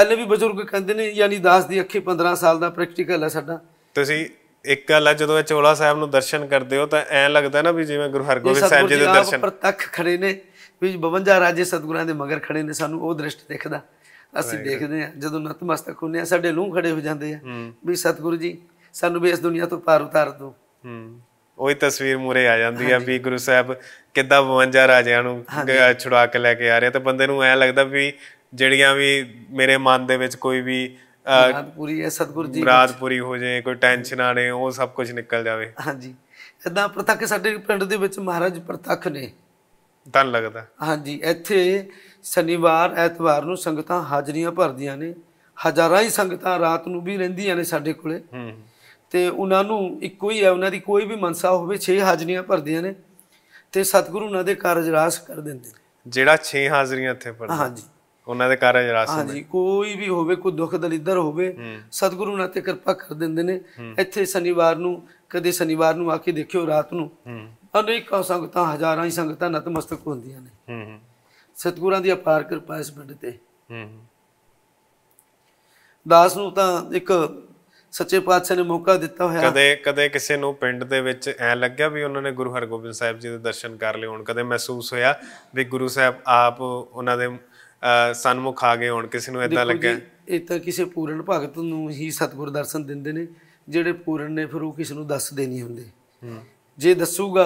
ਹਲੇ ਵੀ ਬਜ਼ੁਰਗ ਕਹਿੰਦੇ ਨੇ ਯਾਨੀ ਦਾਸ ਦੀ ਅੱਖੀ 15 ਸਾਲ ਦਾ ਪ੍ਰੈਕਟੀਕਲ ਹੈ ਸਾਡਾ ਤੁਸੀਂ ਇੱਕ ਗੱਲ ਹੈ ਜਦੋਂ ਇਹ ਚੋਲਾ ਸਾਹਿਬ ਨੂੰ ਦਰਸ਼ਨ ਕਰਦੇ ਹੋ ਤਾਂ ਐ ਲੱਗਦਾ ਨਾ ਵੀ ਜਿਵੇਂ ਗੁਰੂ ਹਰਗੋਬਿੰਦ ਸਾਹਿਬ ਜੀ ਦੇ ਦਰਸ਼ਨ ਪ੍ਰਤੱਖ ਖੜੇ ਨੇ ਵੀ 52 ਰਾਜੇ ਸਤਗੁਰਾਂ ਦੇ ਮਗਰ ਖੜੇ ਨੇ ਸਾਨੂੰ ਉਹ ਦ੍ਰਿਸ਼ਟ ਦਿਖਦਾ ਅਸੀਂ ਦੇਖਦੇ ਆ ਜਦੋਂ ਨਤਮਸਤਕ ਹੁੰਨੇ ਆ ਸਾਡੇ ਲੂੰ ਖੜੇ ਹੋ ਜਾਂਦੇ ਆ ਵੀ ਸਤਗੁਰੂ ਜੀ ਸਾਨੂੰ ਵੀ ਇਸ ਦੁਨੀਆ ਤੋਂ ਪਾਰ ਉਤਾਰ ਦਿਓ ਹੂੰ ਉਹੀ ਤਸਵੀਰ ਮੂਰੇ ਆ ਜਾਂਦੀ ਆ ਵੀ ਗੁਰੂ ਸਾਹਿਬ ਕਿੱਦਾਂ 52 ਰਾਜਿਆਂ ਨੂੰ ਛੁੜਾ ਕੇ ਲੈ ਕੇ ਆ ਰਹੇ ਤੇ ਬੰਦੇ ਨੂੰ ਐ ਲੱਗਦਾ ਵੀ ਜਿਹੜੀਆਂ ਵੀ ਮੇਰੇ ਮਨ ਦੇ ਵਿੱਚ ਕੋਈ ਵੀ ਮੁਰਾਦ ਪੂਰੀ ਹੈ ਸਤਗੁਰ ਜੀ ਮੁਰਾਦ ਪੂਰੀ ਹੋ ਜਾਏ ਕੋਈ ਟੈਨਸ਼ਨ ਆ ਰਹੇ ਉਹ ਸਭ ਕੁਝ ਨਿਕਲ ਜਾਵੇ ਹਾਂਜੀ ਇਦਾਂ ਪ੍ਰਤੱਖ ਸਾਡੇ ਪਿੰਡ ਦੇ ਵਿੱਚ ਮਹਾਰਾਜ ਪ੍ਰਤੱਖ ਨੇ ਤਾਂ ਲੱਗਦਾ ਹਾਂਜੀ ਇੱਥੇ ਸ਼ਨੀਵਾਰ ਐਤਵਾਰ ਨੂੰ ਸੰਗਤਾਂ ਹਾਜ਼ਰੀਆਂ ਭਰਦੀਆਂ ਨੇ ਹਜ਼ਾਰਾਂ ਹੀ ਸੰਗਤਾਂ ਰਾਤ ਨੂੰ ਵੀ ਰਹਿੰਦੀਆਂ ਨੇ ਸਾਡੇ ਕੋਲੇ ਹੂੰ ਤੇ ਉਹਨਾਂ ਨੂੰ ਇੱਕੋ ਹੀ ਹੈ ਉਹਨਾਂ ਦੀ ਕੋਈ ਵੀ ਮਨਸਾ ਹੋਵੇ 6 ਹਾਜ਼ਰੀਆਂ ਭਰਦੀਆਂ ਨੇ ਤੇ ਸਤਿਗੁਰੂ ਉਹਨਾਂ ਦੇ ਕਾਰਜ ਰਾਸ ਕਰ ਦਿੰਦੇ ਨੇ ਜਿਹੜਾ 6 ਹਾਜ਼ਰੀਆਂ ਇੱਥੇ ਭਰਦਾ ਹਾਂਜੀ ਉਹਨਾਂ ਦੇ ਕਾਰਜ ਰਾਸ ਹਾਂਜੀ ਕੋਈ ਵੀ ਹੋਵੇ ਕੋਈ ਦੁੱਖ ਦਲਿੱਦਰ ਹੋਵੇ ਸਤਿਗੁਰੂ ਨਾਲ ਤੇ ਕਿਰਪਾ ਕਰ ਦਿੰਦੇ ਨੇ ਇੱਥੇ ਸ਼ਨੀਵਾਰ ਨੂੰ ਕਦੇ ਸ਼ਨੀਵਾਰ ਨੂੰ ਆ ਕੇ ਦੇਖਿਓ ਰਾਤ ਨੂੰ ਅਨੇਕਾਂ ਸੰਗਤਾਂ ਹਜ਼ਾਰਾਂ ਹੀ ਸੰਗਤਾਂ ਨਤਮਸਤਕ ਹੁੰਦੀਆਂ ਨੇ ਸਤਿਗੁਰਾਂ ਦੀ ਅਪਾਰ ਕਿਰਪਾ ਇਸ ਪਿੰਡ ਤੇ ਦਾਸ ਨੂੰ ਤਾਂ ਇੱਕ ਸੱਚੇ ਪਾਤਸ਼ਾਹ ਨੇ ਮੌਕਾ ਦਿੱਤਾ ਹੋਇਆ ਕਦੇ ਕਦੇ ਕਿਸੇ ਨੂੰ ਪਿੰਡ ਦੇ ਵਿੱਚ ਐ ਲੱਗਿਆ ਵੀ ਉਹਨਾਂ ਨੇ ਗੁਰੂ ਹਰਗੋਬਿੰਦ ਸਾਹਿਬ ਜੀ ਦੇ ਦਰਸ਼ਨ ਕਰ ਲਏ ਹੋਣ ਕਦੇ ਮਹਿਸੂਸ ਹੋਇਆ ਵੀ ਗੁਰੂ ਸਾਹਿਬ ਆਪ ਉਹਨਾਂ ਦੇ ਸਨਮੁਖ ਆ ਗਏ ਹੁਣ ਕਿਸੇ ਨੂੰ ਇਦਾਂ ਲੱਗਿਆ ਇਹ ਤਾਂ ਕਿਸੇ ਪੂਰਨ ਭਗਤ ਨੂੰ ਹੀ ਸਤਿਗੁਰ ਦਰਸ਼ਨ ਦਿੰਦੇ ਨੇ ਜਿਹੜੇ ਪੂਰਨ ਨੇ ਫਿਰ ਉਹ ਕਿਸ ਨੂੰ ਦੇ ਨਹੀਂ ਹੁੰਦੇ ਜੇ ਦੱਸੂਗਾ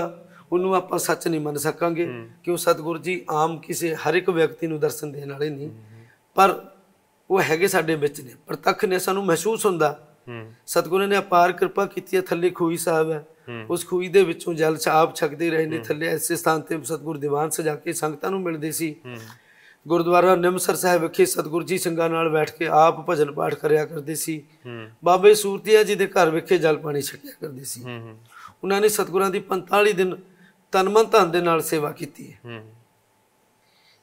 ਉਹਨੂੰ ਆਪਾਂ ਸੱਚ ਨਹੀਂ ਮੰਨ ਸਕਾਂਗੇ ਕਿਉਂ ਸਤਿਗੁਰ ਜੀ ਆਮ ਕਿਸੇ ਹਰ ਇੱਕ ਵਿਅਕਤੀ ਨੂੰ ਦਰਸ਼ਨ ਦੇਣ ਵਾਲੇ ਨਹੀਂ ਪਰ ਉਹ ਹੈਗੇ ਸਾਡੇ ਵਿੱਚ ਨੇ ਪ੍ਰਤੱਖ ਨੇ ਸਾਨੂੰ ਮਹਿਸੂਸ ਹੁੰਦਾ ਸਤਿਗੁਰ ਨੇ ਅਪਾਰ ਕਿਰਪਾ ਕੀਤੀ ਹੈ ਥੱਲੇ ਖੂਹੀ ਸਾਹਿਬ ਹੈ ਉਸ ਖੂਹੀ ਦੇ ਵਿੱਚੋਂ ਜਲ ਆਪ ਛਕਦੇ ਰਹੇ ਨੇ ਥੱਲੇ ਐਸੇ ਸਥਾਨ ਤੇ ਸਤਿਗੁਰ ਦੀਵਾਨ ਸਜਾ ਕੇ ਸੰਗਤਾਂ ਨੂੰ ਮਿਲਦੇ ਸੀ ਗੁਰਦੁਆਰਾ ਨਿਮਸਰ ਸਾਹਿਬ ਵਿਖੇ ਸਤਿਗੁਰੂ ਜੀ ਸੰਗਾਂ ਨਾਲ ਬੈਠ ਕੇ ਆਪ ਭਜਨ ਪਾਠ ਕਰਿਆ ਕਰਦੇ ਸੀ ਬਾਬੇ ਸੂਰਤੀਆ ਜੀ ਦੇ ਘਰ ਵਿਖੇ ਜਲ ਪਾਣੀ ਛਕਿਆ ਕਰਦੇ ਸੀ ਉਹਨਾਂ ਨੇ ਸਤਿਗੁਰਾਂ ਦੀ 45 ਦਿਨ ਮਨ ਧਨ ਦੇ ਨਾਲ ਸੇਵਾ ਕੀਤੀ ਹੈ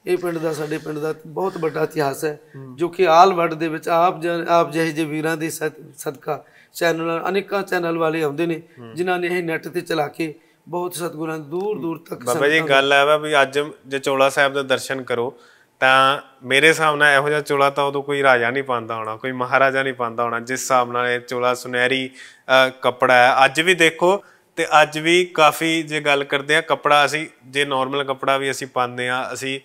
ਇਹ ਪਿੰਡ ਦਾ ਸਾਡੇ ਪਿੰਡ ਦਾ ਬਹੁਤ ਵੱਡਾ ਇਤਿਹਾਸ ਹੈ ਜੋ ਕਿ ਆਲ ਆਲਵਰਡ ਦੇ ਵਿੱਚ ਆਪ ਆਪ ਜਿਹੇ ਜੇ ਵੀਰਾਂ ਦੇ ਸਦਕਾ ਚੈਨਲ ਅਨੇਕਾਂ ਚੈਨਲ ਵਾਲੇ ਆਉਂਦੇ ਨੇ ਜਿਨ੍ਹਾਂ ਨੇ ਇਹ ਨੈਟ ਤੇ ਚਲਾ ਕੇ ਬਹੁਤ ਸਤਗੁਰਾਂ ਦੂਰ ਦੂਰ ਤੱਕ ਬਾਬਾ ਜੀ ਗੱਲ ਆ ਵੀ ਅੱਜ ਜੇ ਚੋਲਾ ਸਾਹਿਬ ਦਾ ਦਰਸ਼ਨ ਕਰੋ ਤਾਂ ਮੇਰੇ ਹਿਸਾਬ ਨਾਲ ਇਹੋ ਜਿਹਾ ਚੋਲਾ ਤਾਂ ਉਦੋਂ ਕੋਈ ਰਾਜਾ ਨਹੀਂ ਪਾਉਂਦਾ ਹੋਣਾ ਕੋਈ ਮਹਾਰਾਜਾ ਨਹੀਂ ਪਾਉਂਦਾ ਹੋਣਾ ਜਿਸ ਹਿਸਾਬ ਨਾਲ ਇਹ ਚੋਲਾ ਸੁਨਹਿਰੀ ਕਪੜਾ ਹੈ ਅੱਜ ਵੀ ਦੇਖੋ ਤੇ ਅੱਜ ਵੀ ਕਾਫੀ ਜੇ ਗੱਲ ਕਰਦੇ ਆ ਕਪੜਾ ਅਸੀਂ ਜੇ ਨਾਰਮਲ ਕਪੜਾ ਵੀ ਅਸੀਂ ਪਾਉਂਦੇ ਆ ਅਸੀਂ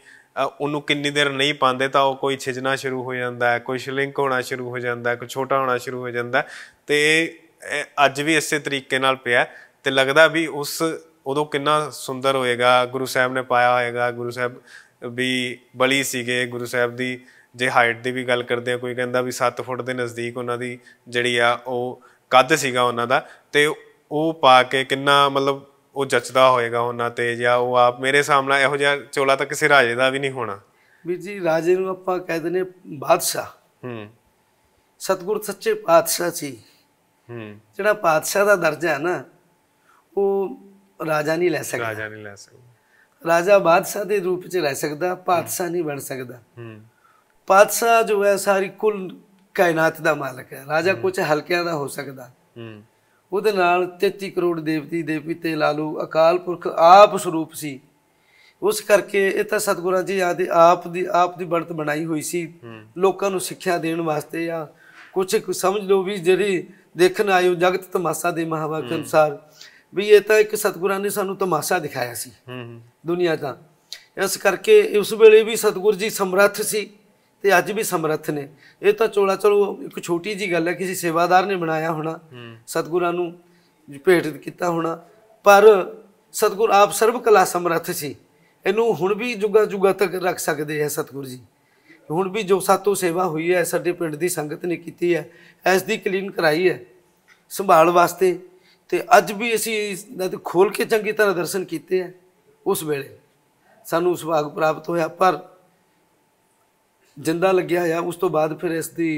ਉਹਨੂੰ ਕਿੰਨੀ ਦੇਰ ਨਹੀਂ ਪਾਉਂਦੇ ਤਾਂ ਉਹ ਕੋਈ ਛਿਜਣਾ ਸ਼ੁਰੂ ਹੋ ਜਾਂਦਾ ਹੈ ਕੋਈ ਸ਼ਲਿੰਕ ਹੋਣਾ ਸ਼ੁਰੂ ਹੋ ਜਾਂਦਾ ਕੋਈ ਛੋਟਾ ਹੋਣਾ ਸ਼ੁਰੂ ਹੋ ਜਾਂਦਾ ਤੇ ਅੱਜ ਵੀ ਇਸੇ ਤਰੀਕੇ ਨਾਲ ਪਿਆ ਤੇ ਲੱਗਦਾ ਵੀ ਉਸ ਉਦੋਂ ਕਿੰਨਾ ਸੁੰਦਰ ਹੋਏਗਾ ਗੁਰੂ ਸਾਹਿਬ ਨੇ ਪਾਇਆ ਹੋਏਗਾ ਗੁਰੂ ਸਾਹਿਬ ਵੀ ਬਲੀ ਸੀਗੇ ਗੁਰੂ ਸਾਹਿਬ ਦੀ ਜੇ ਹਾਈਟ ਦੀ ਵੀ ਗੱਲ ਕਰਦੇ ਆ ਕੋਈ ਕਹਿੰਦਾ ਵੀ 7 ਫੁੱਟ ਦੇ ਨਜ਼ਦੀਕ ਉਹਨਾਂ ਦੀ ਜਿਹੜੀ ਆ ਉਹ ਕੱਦ ਸੀਗਾ ਉਹਨਾਂ ਦਾ ਤੇ ਉਹ ਪਾ ਕੇ ਕਿੰਨਾ ਮਤਲਬ ਉਹ ਜੱਚਦਾ ਹੋਏਗਾ ਉਹਨਾਂ ਤੇ ਜਾਂ ਉਹ ਆਪ ਮੇਰੇ ਸਾਹਮਣੇ ਇਹੋ ਜਿਹਾ ਚੋਲਾ ਤਾਂ ਕਿਸੇ ਰਾਜੇ ਦਾ ਵੀ ਨਹੀਂ ਹੋਣਾ ਵੀਰ ਜੀ ਰਾਜੇ ਨੂੰ ਆਪਾਂ ਕਹਿੰਦੇ ਨੇ ਬਾਦਸ਼ਾਹ ਹੂੰ ਸਤਗੁਰ ਸੱਚੇ ਬਾਦਸ਼ਾਹ ਸੀ ਹੂੰ ਜਿਹੜਾ ਬਾਦਸ਼ਾਹ ਦਾ ਦਰਜਾ ਹੈ ਨਾ ਉਹ ਰਾਜਾ ਨਹੀਂ ਲੈ ਸਕਦਾ ਰਾਜਾ ਨਹੀਂ ਲੈ ਸਕਦਾ ਬਾਦਸ਼ਾਹ ਦੇ ਰੂਪ ਚ ਰਹਿ ਸਕਦਾ सकता ਨਹੀਂ ਬਣ ਸਕਦਾ ਹੂੰ बादशाह ਜੋ ਹੈ ਸਾਰੀ ਕੁਲ ਕਾਇਨਾਤ ਦਾ ਮਾਲਕ ਹੈ ਰਾਜਾ ਕੁਝ ਹਲਕਿਆਂ ਦਾ ਹੋ ਸਕਦਾ ਹੂੰ ਉਹਦੇ ਨਾਲ 33 ਕਰੋੜ ਦੇਵਤੀ ਦੇਵੀ ਤੇ ਲਾਲੂ ਅਕਾਲ ਪੁਰਖ ਆਪ ਸਰੂਪ ਸੀ ਉਸ ਕਰਕੇ ਇਹ ਤਾਂ ਸਤਗੁਰਾਂ ਜੀ ਆਦੇ ਆਪ ਦੀ ਆਪ ਦੀ ਬਣਤ ਬਣਾਈ ਹੋਈ ਸੀ ਲੋਕਾਂ ਨੂੰ ਸਿੱਖਿਆ ਦੇਣ ਵਾਸਤੇ ਆ ਕੁਝ ਸਮਝ ਲਓ ਵੀ ਜਿਹੜੀ ਦੇਖਣ ਆਇਓ ਜਗਤ ਤਮਾਸ਼ਾ ਦੇ ਮਹਾਵਾਕ ਅਨੁਸਾਰ ਵੀ ਇਹ ਤਾਂ ਇੱਕ ਸਤਗੁਰਾਂ ਨੇ ਸਾਨੂੰ ਤਮਾਸ਼ਾ ਦਿਖਾਇਆ ਸੀ ਹੂੰ ਦੁਨੀਆ ਦਾ ਇਸ ਕਰਕੇ ਉਸ ਵੇਲੇ ਵੀ ਸਤਗੁਰੂ ਜੀ ਸਮਰੱਥ ਸੀ ਤੇ ਅੱਜ ਵੀ ਸਮਰੱਥ ਨੇ ਇਹ ਤਾਂ ਚੋਲਾ ਚਲੋ ਇੱਕ ਛੋਟੀ ਜੀ ਗੱਲ ਹੈ ਕਿਸੇ ਸੇਵਾਦਾਰ ਨੇ ਬਣਾਇਆ ਹੋਣਾ ਸਤਗੁਰਾਂ ਨੂੰ ਭੇਟ ਕੀਤਾ ਹੋਣਾ ਪਰ ਸਤਗੁਰ ਆਪ ਸਰਬ ਕਲਾ ਸਮਰੱਥ ਸੀ ਇਹਨੂੰ ਹੁਣ ਵੀ ਜੁਗਾ ਜੁਗਾ ਤੱਕ ਰੱਖ ਸਕਦੇ ਹੈ ਸਤਗੁਰ ਜੀ ਹੁਣ ਵੀ ਜੋ ਸਾਤੋਂ ਸੇਵਾ ਹੋਈ ਹੈ ਸਾਡੇ ਪਿੰਡ ਦੀ ਸੰਗਤ ਨੇ ਕੀਤੀ ਹੈ ਐਸ ਦੀ ਕਲੀਨ ਕਰਾਈ ਹੈ ਸੰਭਾਲ ਵਾਸਤੇ ਤੇ ਅੱਜ ਵੀ ਅਸੀਂ ਖੋਲ ਕੇ ਚੰਗੀ ਤਰ੍ਹਾਂ ਦਰਸ਼ਨ ਕੀਤੇ ਹੈ ਉਸ ਵੇਲੇ ਸਾਨੂੰ ਸੁਭਾਗ ਪ੍ਰਾਪਤ ਹੋਇਆ ਪਰ ਜਿੰਦਾ ਲੱਗਿਆ ਆ ਉਸ ਤੋਂ ਬਾਅਦ ਫਿਰ ਇਸ ਦੀ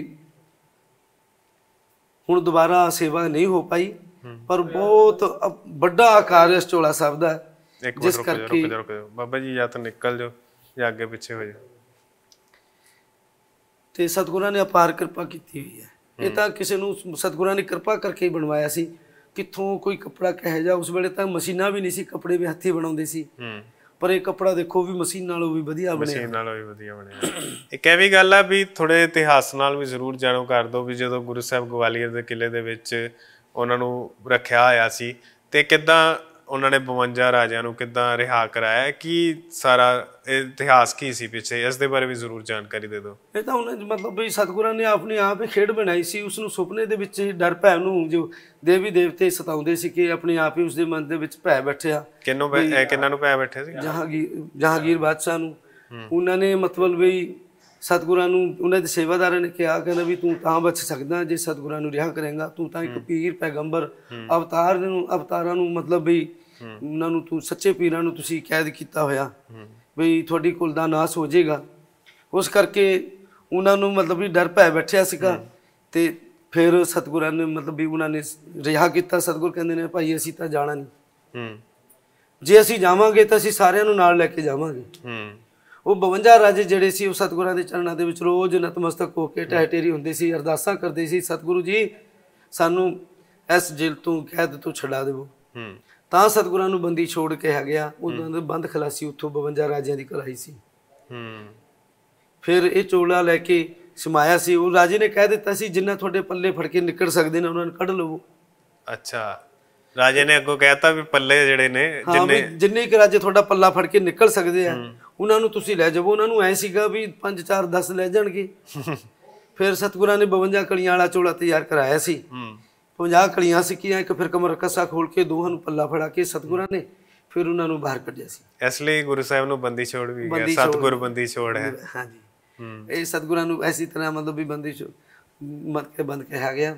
ਹੁਣ ਦੁਬਾਰਾ ਸੇਵਾ ਨਹੀਂ ਹੋ ਪਾਈ ਪਰ ਬਹੁਤ ਵੱਡਾ ਆਕਾਰ ਇਸ ਚੋਲਾ ਸਾਹਿਬ ਦਾ ਜਿਸ ਕਰਕੇ ਰੁਕ ਜਾ ਰੁਕ ਜਾ ਬਾਬਾ ਜੀ ਜਾਂ ਤਾਂ ਨਿਕਲ ਜਾਓ ਜਾਂ ਅੱਗੇ ਪਿੱਛੇ ਹੋ ਜਾਓ ਤੇ ਸਤਗੁਰਾਂ ਨੇ ਅਪਾਰ ਕਿਰਪਾ ਕੀਤੀ ਹੋਈ ਹੈ ਇਹ ਤਾਂ ਕਿਸੇ ਨੂੰ ਸਤਗੁਰਾਂ ਨੇ ਕਿਰਪਾ ਕਰਕੇ ਹੀ ਬਣਵਾਇਆ ਸੀ ਕਿੱਥੋਂ ਕੋਈ ਕੱਪੜਾ ਕਹੇ ਜਾ ਉਸ ਵੇਲੇ ਤਾਂ ਮਸ਼ੀਨਾਂ ਵੀ ਨਹੀਂ ਸੀ ਕੱਪੜੇ ਵੀ ਹੱਥੀ ਬਣਾਉਂਦੇ ਸੀ ਹੂੰ ਪਰ ਇਹ ਕੱਪੜਾ ਦੇਖੋ ਵੀ ਮਸ਼ੀਨ ਨਾਲੋਂ ਵੀ ਵਧੀਆ ਬਣਿਆ ਮਸ਼ੀਨ ਨਾਲੋਂ ਵੀ ਵਧੀਆ ਬਣਿਆ ਇਹ ਕਹਿ ਵੀ ਗੱਲ ਆ ਵੀ ਥੋੜੇ ਇਤਿਹਾਸ ਨਾਲ ਵੀ ਜ਼ਰੂਰ ਜਾਣੋ ਕਰ ਦੋ ਵੀ ਜਦੋਂ ਗੁਰੂ ਸਾਹਿਬ ਗਵਾਲੀਅਰ ਦੇ ਕਿਲੇ ਦੇ ਵਿੱਚ ਉਹਨਾਂ ਨੂੰ ਰੱਖਿਆ ਆਇਆ ਸੀ ਤੇ ਕਿਦਾਂ ਉਹਨਾਂ ਨੇ 52 ਰਾਜਿਆਂ ਨੂੰ ਕਿੱਦਾਂ ਰਿਹਾ ਕਰਾਇਆ ਕੀ ਸਾਰਾ ਇਤਿਹਾਸ ਕੀ ਸੀ ਪਿੱਛੇ ਇਸ ਦੇ ਬਾਰੇ ਵੀ ਜ਼ਰੂਰ ਜਾਣਕਾਰੀ ਦੇ ਦਿਓ ਇਹ ਤਾਂ ਉਹਨਾਂ ਮਤਲਬ ਵੀ ਸਤਗੁਰਾਂ ਨੇ ਆਪਣੀ ਆਪ ਹੀ ਖੇਡ ਬਣਾਈ ਸੀ ਉਸ ਨੂੰ ਸੁਪਨੇ ਦੇ ਵਿੱਚ ਡਰ ਭੈ ਨੂੰ ਜੋ ਦੇਵੀ ਦੇਵਤੇ ਸਤਾਉਂਦੇ ਸੀ ਕਿ ਆਪਣੇ ਆਪ ਹੀ ਉਸ ਦੇ ਮਨ ਦੇ ਵਿੱਚ ਭੈ ਬੈਠਿਆ ਕਿੰਨੋਂ ਕਿੰਨਾਂ ਨੂੰ ਭੈ ਬੈਠੇ ਸੀ ਜਹਾਂਗੀਰ ਜਹਾਂਗੀਰ ਬਾਦਸ਼ਾਹ ਨੂੰ ਉਹਨਾਂ ਨੇ ਮਤਲਬ ਵੀ ਸਤਗੁਰਾਂ ਨੂੰ ਉਹਨਾਂ ਦੇ ਸੇਵਾਦਾਰਾਂ ਨੇ ਕਿਹਾ ਕਹਿੰਦਾ ਵੀ ਤੂੰ ਤਾਂ ਬਚ ਸਕਦਾ ਜੇ ਸਤਗੁਰਾਂ ਨੂੰ ਰਿਹਾ ਕਰੇਗਾ ਤੂੰ ਤਾਂ ਇੱਕ ਪੀਰ ਪੈਗੰਬਰ ਅਵਤਾਰ ਨੂੰ ਅਵਤਾਰਾਂ ਨੂੰ ਮਤਲਬ ਵੀ ਉਹਨਾਂ ਨੂੰ ਤੂੰ ਸੱਚੇ ਪੀਰਾਂ ਨੂੰ ਤੁਸੀਂ ਕੈਦ ਕੀਤਾ ਹੋਇਆ ਵੀ ਤੁਹਾਡੀ ਕੁਲ ਦਾ ਨਾਸ ਹੋ ਜਾਏਗਾ ਉਸ ਕਰਕੇ ਉਹਨਾਂ ਨੂੰ ਮਤਲਬ ਵੀ ਡਰ ਪੈ ਬੈਠਿਆ ਸੀਗਾ ਤੇ ਫਿਰ ਸਤਗੁਰਾਂ ਨੇ ਮਤਲਬ ਵੀ ਉਹਨਾਂ ਨੇ ਰਿਹਾ ਕੀਤਾ ਸਤਗੁਰ ਕਹਿੰਦੇ ਨੇ ਭਾਈ ਅਸੀਂ ਤਾਂ ਜਾਣਾ ਨਹੀਂ ਜੇ ਅਸੀਂ ਜਾਵਾਂਗੇ ਤਾਂ ਅਸੀਂ ਸਾਰਿਆਂ ਨੂੰ ਨਾਲ ਲੈ ਕੇ ਜਾਵਾਂਗੇ ਹੂੰ ਉਹ 52 ਰਾਜੇ ਜਿਹੜੇ ਸੀ ਉਹ ਸਤਗੁਰਾਂ ਦੇ ਚਰਨਾਂ ਦੇ ਵਿੱਚ ਰੋਜ਼ ਨਤਮਸਤਕ ਹੋ ਕੇ ਟਹਿਟੇਰੀ ਹੁੰਦੇ ਸੀ ਅਰਦਾਸਾਂ ਕਰਦੇ ਸੀ ਸਤਗੁਰੂ ਜੀ ਸਾਨੂੰ ਇਸ ਜੇਲ੍ਹ ਤੋਂ ਕੈਦ ਤੋਂ ਛਡਾ ਹੂੰ ਤਾਂ ਸਤਗੁਰਾਂ ਨੂੰ ਬੰਦੀ ਛੋੜ ਕੇ ਆ ਗਿਆ ਉਹਨਾਂ ਦੇ ਬੰਦ ਖਲਾਸੀ ਉੱਥੋਂ 52 ਰਾਜਿਆਂ ਦੀ ਕਰਾਈ ਸੀ ਫਿਰ ਇਹ ਚੋਲਾ ਲੈ ਕੇ ਸਮਾਇਆ ਸੀ ਉਹ ਰਾਜੇ ਨੇ ਕਹਿ ਦਿੱਤਾ ਸੀ ਜਿੰਨਾ ਤੁਹਾਡੇ ਪੱਲੇ ਫੜ ਕੇ ਨਿਕਲ ਸਕਦੇ ਨੇ ਉਹਨਾਂ ਨੂੰ ਕੱਢ ਲਵੋ ਅੱਛਾ ਰਾਜੇ ਨੇ ਅੱਗੋਂ ਕਹਿਤਾ ਵੀ ਪੱਲੇ ਜਿਹੜੇ ਨੇ ਜਿੰਨੇ ਜਿੰਨੇ ਕਿ ਰਾਜੇ ਤੁਹਾਡਾ ਪੱਲਾ ਫੜ ਕੇ ਨਿਕਲ ਸਕਦੇ ਆ ਉਹਨਾਂ ਨੂੰ ਤੁਸੀਂ ਲੈ ਜਾਵੋ ਉਹਨਾਂ ਨੂੰ ਐ ਸੀਗਾ ਵੀ 5 4 10 ਲੈ ਜਾਣਗੇ ਫਿਰ ਸਤਗੁਰਾਂ ਨੇ 52 ਕਲੀਆਂ ਵਾਲਾ ਚੋਲਾ ਤਿਆਰ ਕਰਾਇਆ ਸੀ 50 ਕਲੀਆਂ ਸਿੱਕੀਆਂ ਇੱਕ ਫਿਰ ਕਮਰ ਕੱਸਾ ਖੋਲ ਕੇ ਦੋਹਾਂ ਨੂੰ ਪੱਲਾ ਫੜਾ ਕੇ ਸਤਗੁਰਾਂ ਨੇ ਫਿਰ ਉਹਨਾਂ ਨੂੰ ਬਾਹਰ ਕੱਢਿਆ ਸੀ ਇਸ ਲਈ ਗੁਰੂ ਸਾਹਿਬ ਨੂੰ ਬੰਦੀ ਛੋੜ ਵੀ ਗਿਆ ਸਤਗੁਰ ਬੰਦੀ ਛੋੜ ਹੈ ਹਾਂਜੀ ਇਹ ਸਤਗੁਰਾਂ ਨੂੰ ਐਸੀ ਤਰ੍ਹਾਂ ਮਤਲਬ ਵੀ ਬੰਦੀ ਛੋੜ ਮਤ ਕੇ ਬੰਦ ਕਿਹਾ ਗਿਆ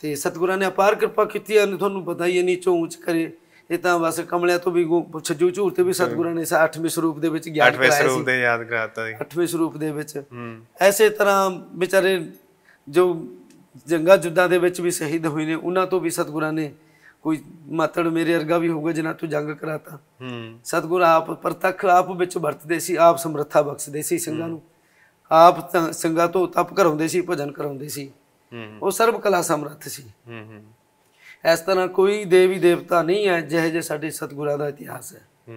ਤੇ ਸਤਗੁਰਾਂ ਨੇ ਅਪਾਰ ਕਿਰਪਾ ਕੀਤੀ ਹੈ ਤੁਹਾਨੂੰ ਪਤਾ ਹੀ ਹੈ ਨੀਚੋਂ ਉੱਚ ਕਰੇ ਇਹ ਤਾਂ ਬਸ ਕਮਲਿਆਂ ਤੋਂ ਵੀ ਛੱਜੂ ਝੂਰ ਤੇ ਵੀ ਸਤਿਗੁਰਾਂ ਨੇ ਇਸ 8ਵੇਂ ਸਰੂਪ ਦੇ ਵਿੱਚ ਗਿਆਨ ਕਰਾਇਆ ਸੀ 8ਵੇਂ ਸਰੂਪ ਦੇ ਯਾਦ ਕਰਾਤਾ 8ਵੇਂ ਸਰੂਪ ਦੇ ਵਿੱਚ ਐਸੇ ਤਰ੍ਹਾਂ ਵਿਚਾਰੇ ਜੋ ਜੰਗਾ ਜੁੱਦਾਂ ਦੇ ਵਿੱਚ ਵੀ ਸ਼ਹੀਦ ਹੋਏ ਨੇ ਉਹਨਾਂ ਤੋਂ ਵੀ ਸਤਿਗੁਰਾਂ ਨੇ ਕੋਈ ਮਾਤੜ ਮੇਰੇ ਅਰਗਾ ਵੀ ਹੋਊਗਾ ਜਿਨ੍ਹਾਂ ਤੋਂ ਜੰਗ ਕਰਾਤਾ ਸਤਿਗੁਰ ਆਪ ਪ੍ਰਤੱਖ ਆਪ ਵਿੱਚ ਵਰਤਦੇ ਸੀ ਆਪ ਸਮਰੱਥਾ ਬਖਸ਼ਦੇ ਸੀ ਸਿੰਘਾਂ ਨੂੰ ਆਪ ਸੰਗਾਂ ਤੋਂ ਤਪ ਕਰਾਉਂਦੇ ਸੀ ਭਜਨ ਕਰਾਉਂਦੇ ਸੀ ਉਹ ਸਰਬ ਕਲਾ ਸਮਰੱਥ ਸੀ ਇਸ ਤਰ੍ਹਾਂ ਕੋਈ ਦੇਵੀ ਦੇਵਤਾ ਨਹੀਂ ਹੈ ਜਿਹੇ ਜੇ ਸਾਡੇ ਸਤਗੁਰਾਂ ਦਾ ਇਤਿਹਾਸ ਹੈ